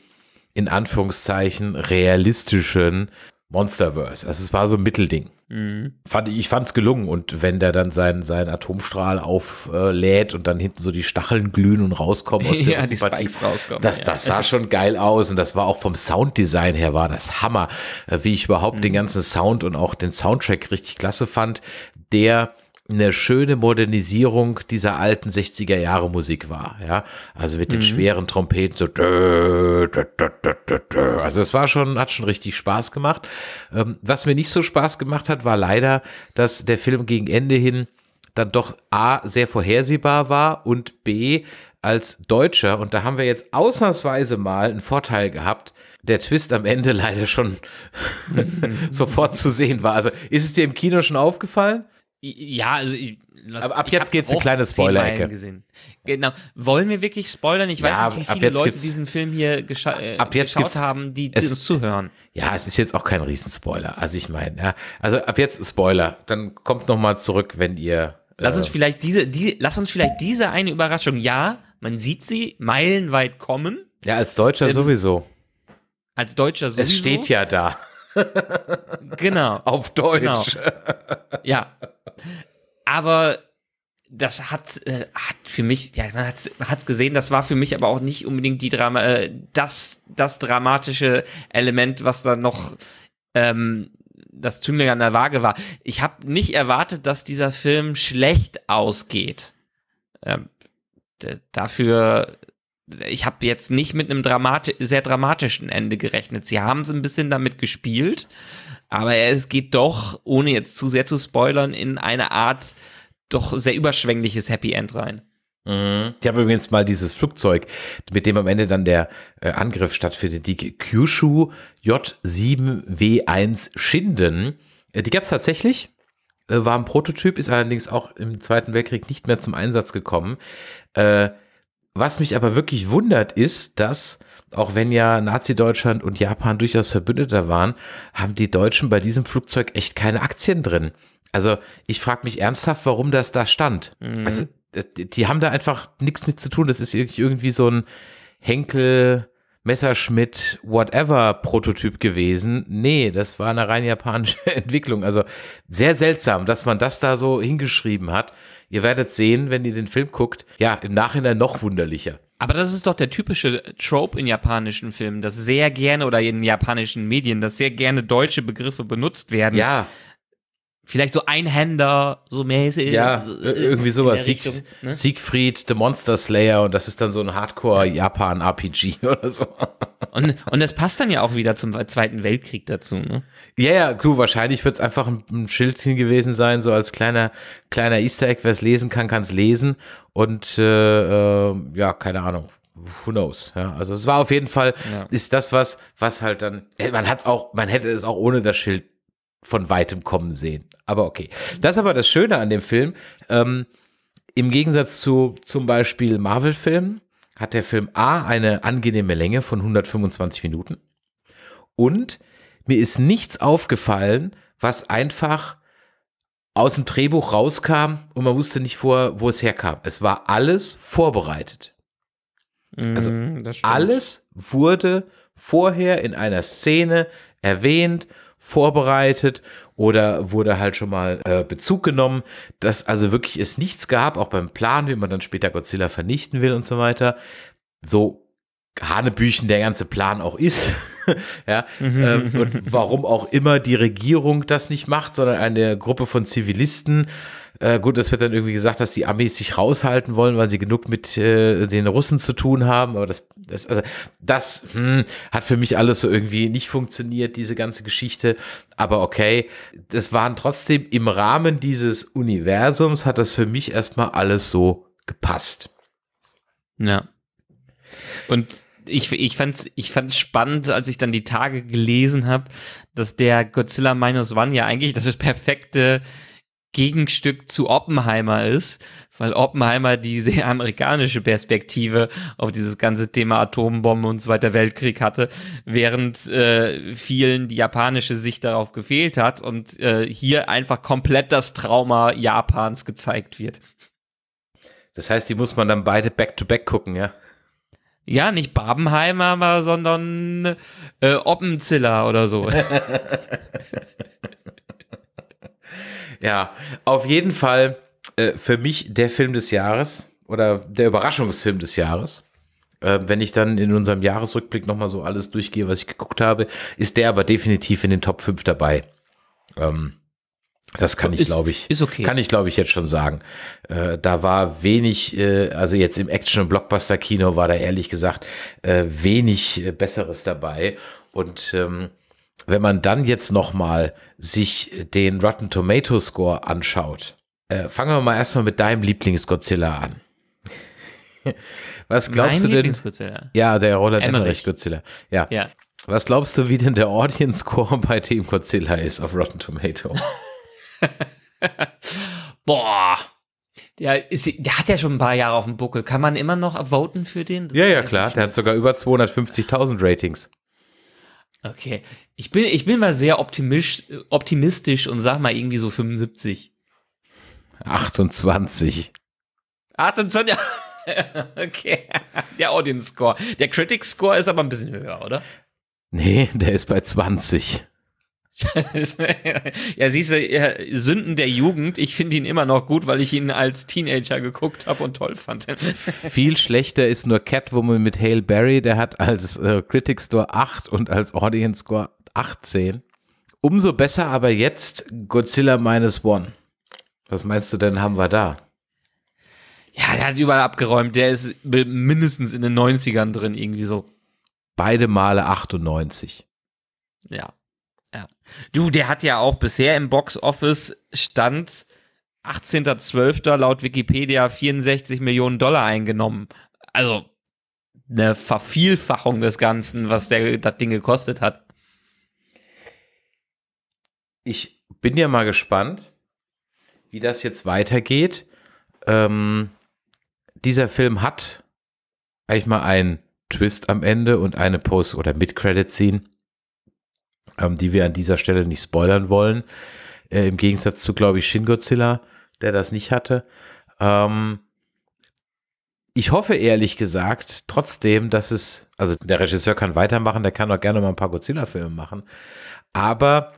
in Anführungszeichen realistischen Monsterverse. Also es war so ein Mittelding. Mhm. Fand, ich fand es gelungen. Und wenn der dann seinen, seinen Atomstrahl auflädt äh, und dann hinten so die Stacheln glühen und rauskommen aus der ja, die Spikes rauskommen. Das, ja. das sah schon geil aus. Und das war auch vom Sounddesign her war das Hammer. Äh, wie ich überhaupt mhm. den ganzen Sound und auch den Soundtrack richtig klasse fand. Der eine schöne Modernisierung dieser alten 60er Jahre Musik war, ja. Also mit den mhm. schweren Trompeten so also es war schon hat schon richtig Spaß gemacht. Ähm, was mir nicht so Spaß gemacht hat, war leider, dass der Film gegen Ende hin dann doch A sehr vorhersehbar war und B als Deutscher und da haben wir jetzt ausnahmsweise mal einen Vorteil gehabt, der Twist am Ende leider schon sofort zu sehen war. Also ist es dir im Kino schon aufgefallen? Ja, also ich, lass, aber ab jetzt geht's eine kleine Spoiler-Ecke. Genau. Wollen wir wirklich spoilern? Ich weiß nicht, wie viele Leute diesen Film hier äh, ab jetzt geschaut haben, die, die es, uns zuhören. Ja, es ist jetzt auch kein Riesenspoiler. Also ich meine, ja, also ab jetzt Spoiler. Dann kommt nochmal zurück, wenn ihr. Äh, lass uns vielleicht diese, die, lass uns vielleicht diese eine Überraschung. Ja, man sieht sie meilenweit kommen. Ja, als Deutscher ähm, sowieso. Als Deutscher sowieso. Es steht ja da. genau. Auf Deutsch. Genau. Ja. Aber das hat, äh, hat für mich, ja, man hat es gesehen, das war für mich aber auch nicht unbedingt die Drama, äh, das, das dramatische Element, was dann noch ähm, das Zünglein an der Waage war. Ich habe nicht erwartet, dass dieser Film schlecht ausgeht. Ähm, dafür ich habe jetzt nicht mit einem dramati sehr dramatischen Ende gerechnet. Sie haben es ein bisschen damit gespielt, aber es geht doch, ohne jetzt zu sehr zu spoilern, in eine Art doch sehr überschwängliches Happy End rein. Mhm. Ich habe übrigens mal dieses Flugzeug, mit dem am Ende dann der äh, Angriff stattfindet, die Kyushu J7W1 Shinden. Äh, die gab es tatsächlich, äh, war ein Prototyp, ist allerdings auch im Zweiten Weltkrieg nicht mehr zum Einsatz gekommen. Äh, was mich aber wirklich wundert, ist, dass auch wenn ja Nazi-Deutschland und Japan durchaus Verbündeter waren, haben die Deutschen bei diesem Flugzeug echt keine Aktien drin. Also ich frage mich ernsthaft, warum das da stand. Mhm. Also, äh, die haben da einfach nichts mit zu tun. Das ist irgendwie so ein Henkel, Messerschmitt, whatever Prototyp gewesen. Nee, das war eine rein japanische Entwicklung. Also sehr seltsam, dass man das da so hingeschrieben hat. Ihr werdet sehen, wenn ihr den Film guckt, ja, im Nachhinein noch wunderlicher. Aber das ist doch der typische Trope in japanischen Filmen, dass sehr gerne oder in japanischen Medien, dass sehr gerne deutsche Begriffe benutzt werden. Ja. Vielleicht so Einhänder, so mäßig. Ja, irgendwie sowas. Sieg, Richtung, ne? Siegfried, The Monster Slayer und das ist dann so ein Hardcore-Japan-RPG oder so. Und, und das passt dann ja auch wieder zum Zweiten Weltkrieg dazu, ne? Ja, ja, du, wahrscheinlich wird es einfach ein, ein Schildchen gewesen sein, so als kleiner, kleiner Easter Egg, wer es lesen kann, kann es lesen. Und äh, äh, ja, keine Ahnung who knows. Ja, also es war auf jeden Fall, ja. ist das was, was halt dann, äh, man hat's auch, man hätte es auch ohne das Schild von weitem kommen sehen. Aber okay. Das ist aber das Schöne an dem Film. Ähm, Im Gegensatz zu zum Beispiel Marvel-Filmen, hat der Film A eine angenehme Länge von 125 Minuten und mir ist nichts aufgefallen, was einfach aus dem Drehbuch rauskam und man wusste nicht, vor, wo es herkam. Es war alles vorbereitet. Mhm, also alles wurde vorher in einer Szene erwähnt, vorbereitet oder wurde halt schon mal äh, Bezug genommen, dass also wirklich es nichts gab, auch beim Plan, wie man dann später Godzilla vernichten will und so weiter. So Hanebüchen der ganze Plan auch ist. ja, mhm. ähm, und warum auch immer die Regierung das nicht macht, sondern eine Gruppe von Zivilisten äh, gut, es wird dann irgendwie gesagt, dass die Amis sich raushalten wollen, weil sie genug mit äh, den Russen zu tun haben. Aber das, das also das hm, hat für mich alles so irgendwie nicht funktioniert, diese ganze Geschichte. Aber okay, das waren trotzdem im Rahmen dieses Universums hat das für mich erstmal alles so gepasst. Ja. Und ich, ich fand es ich fand's spannend, als ich dann die Tage gelesen habe, dass der Godzilla Minus One ja eigentlich das perfekte Gegenstück zu Oppenheimer ist, weil Oppenheimer die sehr amerikanische Perspektive auf dieses ganze Thema Atombombe und Zweiter Weltkrieg hatte, während äh, vielen die japanische Sicht darauf gefehlt hat und äh, hier einfach komplett das Trauma Japans gezeigt wird. Das heißt, die muss man dann beide back-to-back -back gucken, ja? Ja, nicht Babenheimer, sondern äh, Oppenziller oder so. Ja, auf jeden Fall äh, für mich der Film des Jahres oder der Überraschungsfilm des Jahres. Äh, wenn ich dann in unserem Jahresrückblick nochmal so alles durchgehe, was ich geguckt habe, ist der aber definitiv in den Top 5 dabei. Ähm, das kann ich, glaube ich, ist okay. kann ich, glaube ich, jetzt schon sagen. Äh, da war wenig, äh, also jetzt im Action- und Blockbuster-Kino war da ehrlich gesagt äh, wenig äh, Besseres dabei. Und ähm, wenn man dann jetzt nochmal sich den Rotten Tomato Score anschaut, äh, fangen wir mal erstmal mit deinem Lieblings-Godzilla an. Was glaubst mein du denn? Ja, der Roland Emmerich Godzilla. Ja. ja. Was glaubst du, wie denn der Audience Score bei Team Godzilla ist auf Rotten Tomato? Boah. Der, ist, der hat ja schon ein paar Jahre auf dem Buckel. Kann man immer noch voten für den? Das ja, ja, klar. Der hat sogar über 250.000 Ratings. Okay. Ich bin, ich bin mal sehr optimisch, optimistisch und sag mal irgendwie so 75. 28. 28, okay. Der Audience Score. Der Critics Score ist aber ein bisschen höher, oder? Nee, der ist bei 20 ja, siehst du, Sünden der Jugend, ich finde ihn immer noch gut, weil ich ihn als Teenager geguckt habe und toll fand. Viel schlechter ist nur Catwoman mit Hale Berry, der hat als äh, Critic Store 8 und als Audience Score 18. Umso besser aber jetzt Godzilla Minus One. Was meinst du denn, haben wir da? Ja, der hat überall abgeräumt, der ist mindestens in den 90ern drin, irgendwie so. Beide Male 98. Ja, ja. Du, der hat ja auch bisher im Box Office Stand 18.12. laut Wikipedia 64 Millionen Dollar eingenommen. Also eine Vervielfachung des Ganzen, was der, das Ding gekostet hat. Ich bin ja mal gespannt, wie das jetzt weitergeht. Ähm, dieser Film hat eigentlich mal einen Twist am Ende und eine Post- oder Mid-Credit-Scene ähm, die wir an dieser Stelle nicht spoilern wollen. Äh, Im Gegensatz zu, glaube ich, Shin Godzilla, der das nicht hatte. Ähm, ich hoffe ehrlich gesagt trotzdem, dass es, also der Regisseur kann weitermachen, der kann auch gerne mal ein paar Godzilla-Filme machen, aber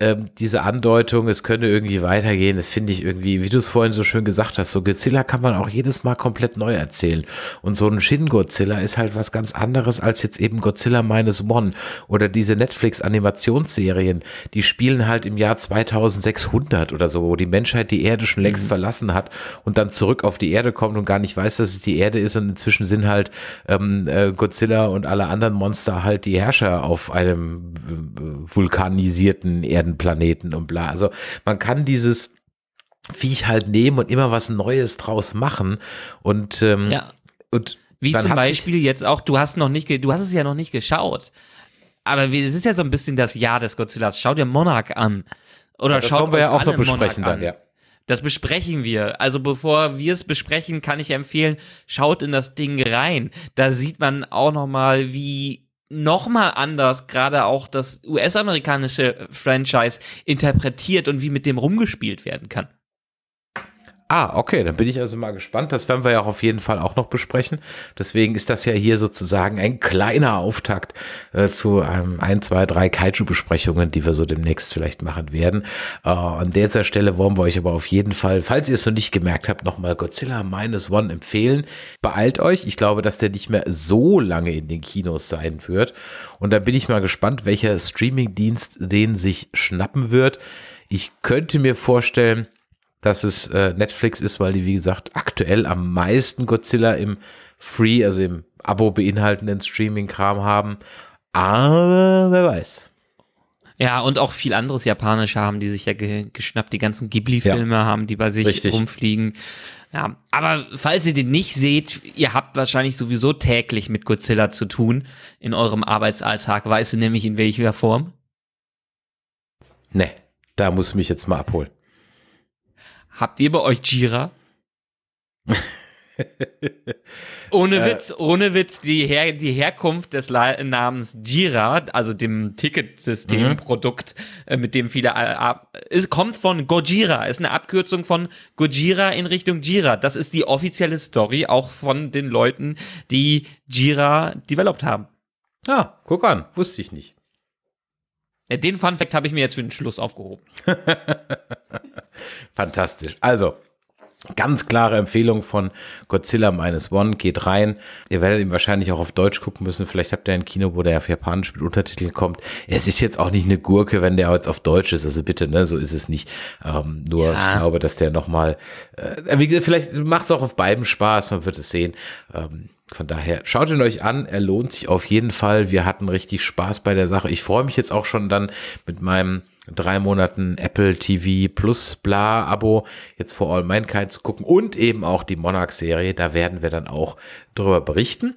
ähm, diese Andeutung, es könne irgendwie weitergehen, das finde ich irgendwie, wie du es vorhin so schön gesagt hast, so Godzilla kann man auch jedes Mal komplett neu erzählen. Und so ein Shin-Godzilla ist halt was ganz anderes als jetzt eben Godzilla Minus One oder diese Netflix-Animationsserien, die spielen halt im Jahr 2600 oder so, wo die Menschheit die Erde schon längst mhm. verlassen hat und dann zurück auf die Erde kommt und gar nicht weiß, dass es die Erde ist und inzwischen sind halt ähm, äh, Godzilla und alle anderen Monster halt die Herrscher auf einem äh, vulkanisierten Erden werden Planeten und bla. Also man kann dieses Viech halt nehmen und immer was Neues draus machen. Und, ähm, ja. und wie zum Beispiel jetzt auch, du hast noch nicht, du hast es ja noch nicht geschaut. Aber es ist ja so ein bisschen das Jahr des Godzillas. Schau dir Monarch an. Oder ja, das schaut wir ja auch noch besprechen Monarch dann, ja. Das besprechen wir. Also bevor wir es besprechen, kann ich empfehlen, schaut in das Ding rein. Da sieht man auch noch mal, wie nochmal anders gerade auch das US-amerikanische Franchise interpretiert und wie mit dem rumgespielt werden kann. Ah, okay, dann bin ich also mal gespannt. Das werden wir ja auch auf jeden Fall auch noch besprechen. Deswegen ist das ja hier sozusagen ein kleiner Auftakt äh, zu ähm, ein, zwei, drei Kaiju-Besprechungen, die wir so demnächst vielleicht machen werden. Äh, an dieser Stelle wollen wir euch aber auf jeden Fall, falls ihr es noch nicht gemerkt habt, nochmal Godzilla Minus One empfehlen. Beeilt euch. Ich glaube, dass der nicht mehr so lange in den Kinos sein wird. Und da bin ich mal gespannt, welcher Streaming-Dienst den sich schnappen wird. Ich könnte mir vorstellen, dass es äh, Netflix ist, weil die, wie gesagt, aktuell am meisten Godzilla im Free, also im Abo beinhaltenden Streaming-Kram haben. Aber wer weiß. Ja, und auch viel anderes Japanische haben die sich ja ge geschnappt. Die ganzen Ghibli-Filme ja. haben die bei sich Richtig. rumfliegen. Ja, aber falls ihr den nicht seht, ihr habt wahrscheinlich sowieso täglich mit Godzilla zu tun in eurem Arbeitsalltag. Weißt du nämlich in welcher Form? Ne, da muss ich mich jetzt mal abholen. Habt ihr bei euch Jira? ohne äh. Witz, ohne Witz, die, Her die Herkunft des La Namens Jira, also dem Ticketsystemprodukt, mhm. äh, mit dem viele ist, äh, kommt von Gojira, ist eine Abkürzung von Gojira in Richtung Jira. Das ist die offizielle Story auch von den Leuten, die Jira developed haben. Ja, ah, guck an, wusste ich nicht. Äh, den Fun Fact habe ich mir jetzt für den Schluss aufgehoben. Fantastisch. Also, Ganz klare Empfehlung von Godzilla Minus One. Geht rein. Ihr werdet ihn wahrscheinlich auch auf Deutsch gucken müssen. Vielleicht habt ihr ein Kino, wo der auf Japanisch mit Untertiteln kommt. Es ist jetzt auch nicht eine Gurke, wenn der jetzt auf Deutsch ist. Also bitte, ne, so ist es nicht. Ähm, nur ja. ich glaube, dass der nochmal, äh, wie gesagt, vielleicht macht es auch auf beiden Spaß. Man wird es sehen. Ähm, von daher schaut ihn euch an, er lohnt sich auf jeden Fall. Wir hatten richtig Spaß bei der Sache. Ich freue mich jetzt auch schon dann mit meinem drei Monaten Apple TV Plus bla Abo jetzt vor All Mankind zu gucken und eben auch die Monarch-Serie. Da werden wir dann auch drüber berichten.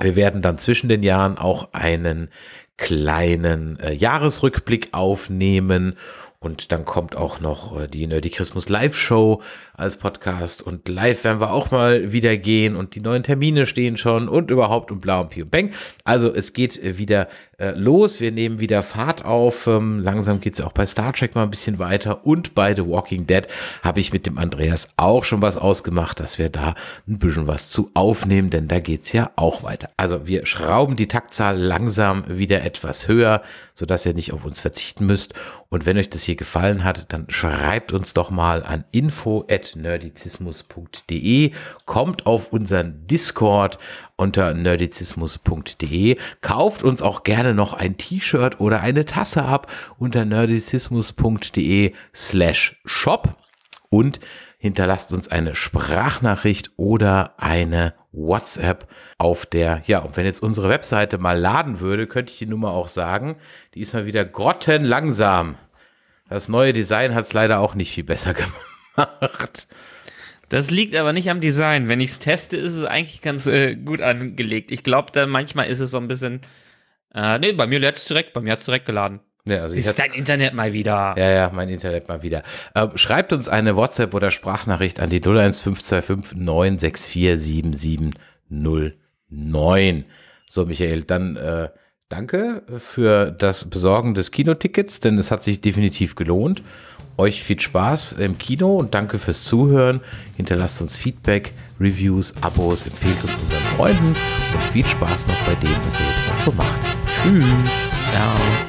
Wir werden dann zwischen den Jahren auch einen kleinen äh, Jahresrückblick aufnehmen und dann kommt auch noch äh, die Nerdy Christmas Live Show als Podcast und live werden wir auch mal wieder gehen und die neuen Termine stehen schon und überhaupt und bla und pi und bang. Also es geht äh, wieder äh, los, wir nehmen wieder Fahrt auf, ähm, langsam geht es auch bei Star Trek mal ein bisschen weiter und bei The Walking Dead habe ich mit dem Andreas auch schon was ausgemacht, dass wir da ein bisschen was zu aufnehmen, denn da geht es ja auch weiter. Also wir schrauben die Taktzahl langsam wieder etwas höher, sodass ihr nicht auf uns verzichten müsst und wenn euch das hier gefallen hat, dann schreibt uns doch mal an info@ nerdizismus.de, kommt auf unseren Discord unter nerdizismus.de, kauft uns auch gerne noch ein T-Shirt oder eine Tasse ab unter nerdizismus.de slash shop und hinterlasst uns eine Sprachnachricht oder eine WhatsApp auf der, ja, und wenn jetzt unsere Webseite mal laden würde, könnte ich die Nummer auch sagen, die ist mal wieder grottenlangsam. Das neue Design hat es leider auch nicht viel besser gemacht gemacht. Das liegt aber nicht am Design. Wenn ich es teste, ist es eigentlich ganz äh, gut angelegt. Ich glaube, da manchmal ist es so ein bisschen. Äh, nee, bei mir lädt direkt, bei mir hat es direkt geladen. Ja, also ist hab, dein Internet mal wieder. Ja, ja, mein Internet mal wieder. Äh, schreibt uns eine WhatsApp oder Sprachnachricht an die 01525 964 7709. So, Michael, dann äh, danke für das Besorgen des Kinotickets, denn es hat sich definitiv gelohnt. Euch viel Spaß im Kino und danke fürs Zuhören. Hinterlasst uns Feedback, Reviews, Abos, empfehlt uns unseren Freunden und viel Spaß noch bei dem, was ihr jetzt noch so macht. Tschüss. Ciao.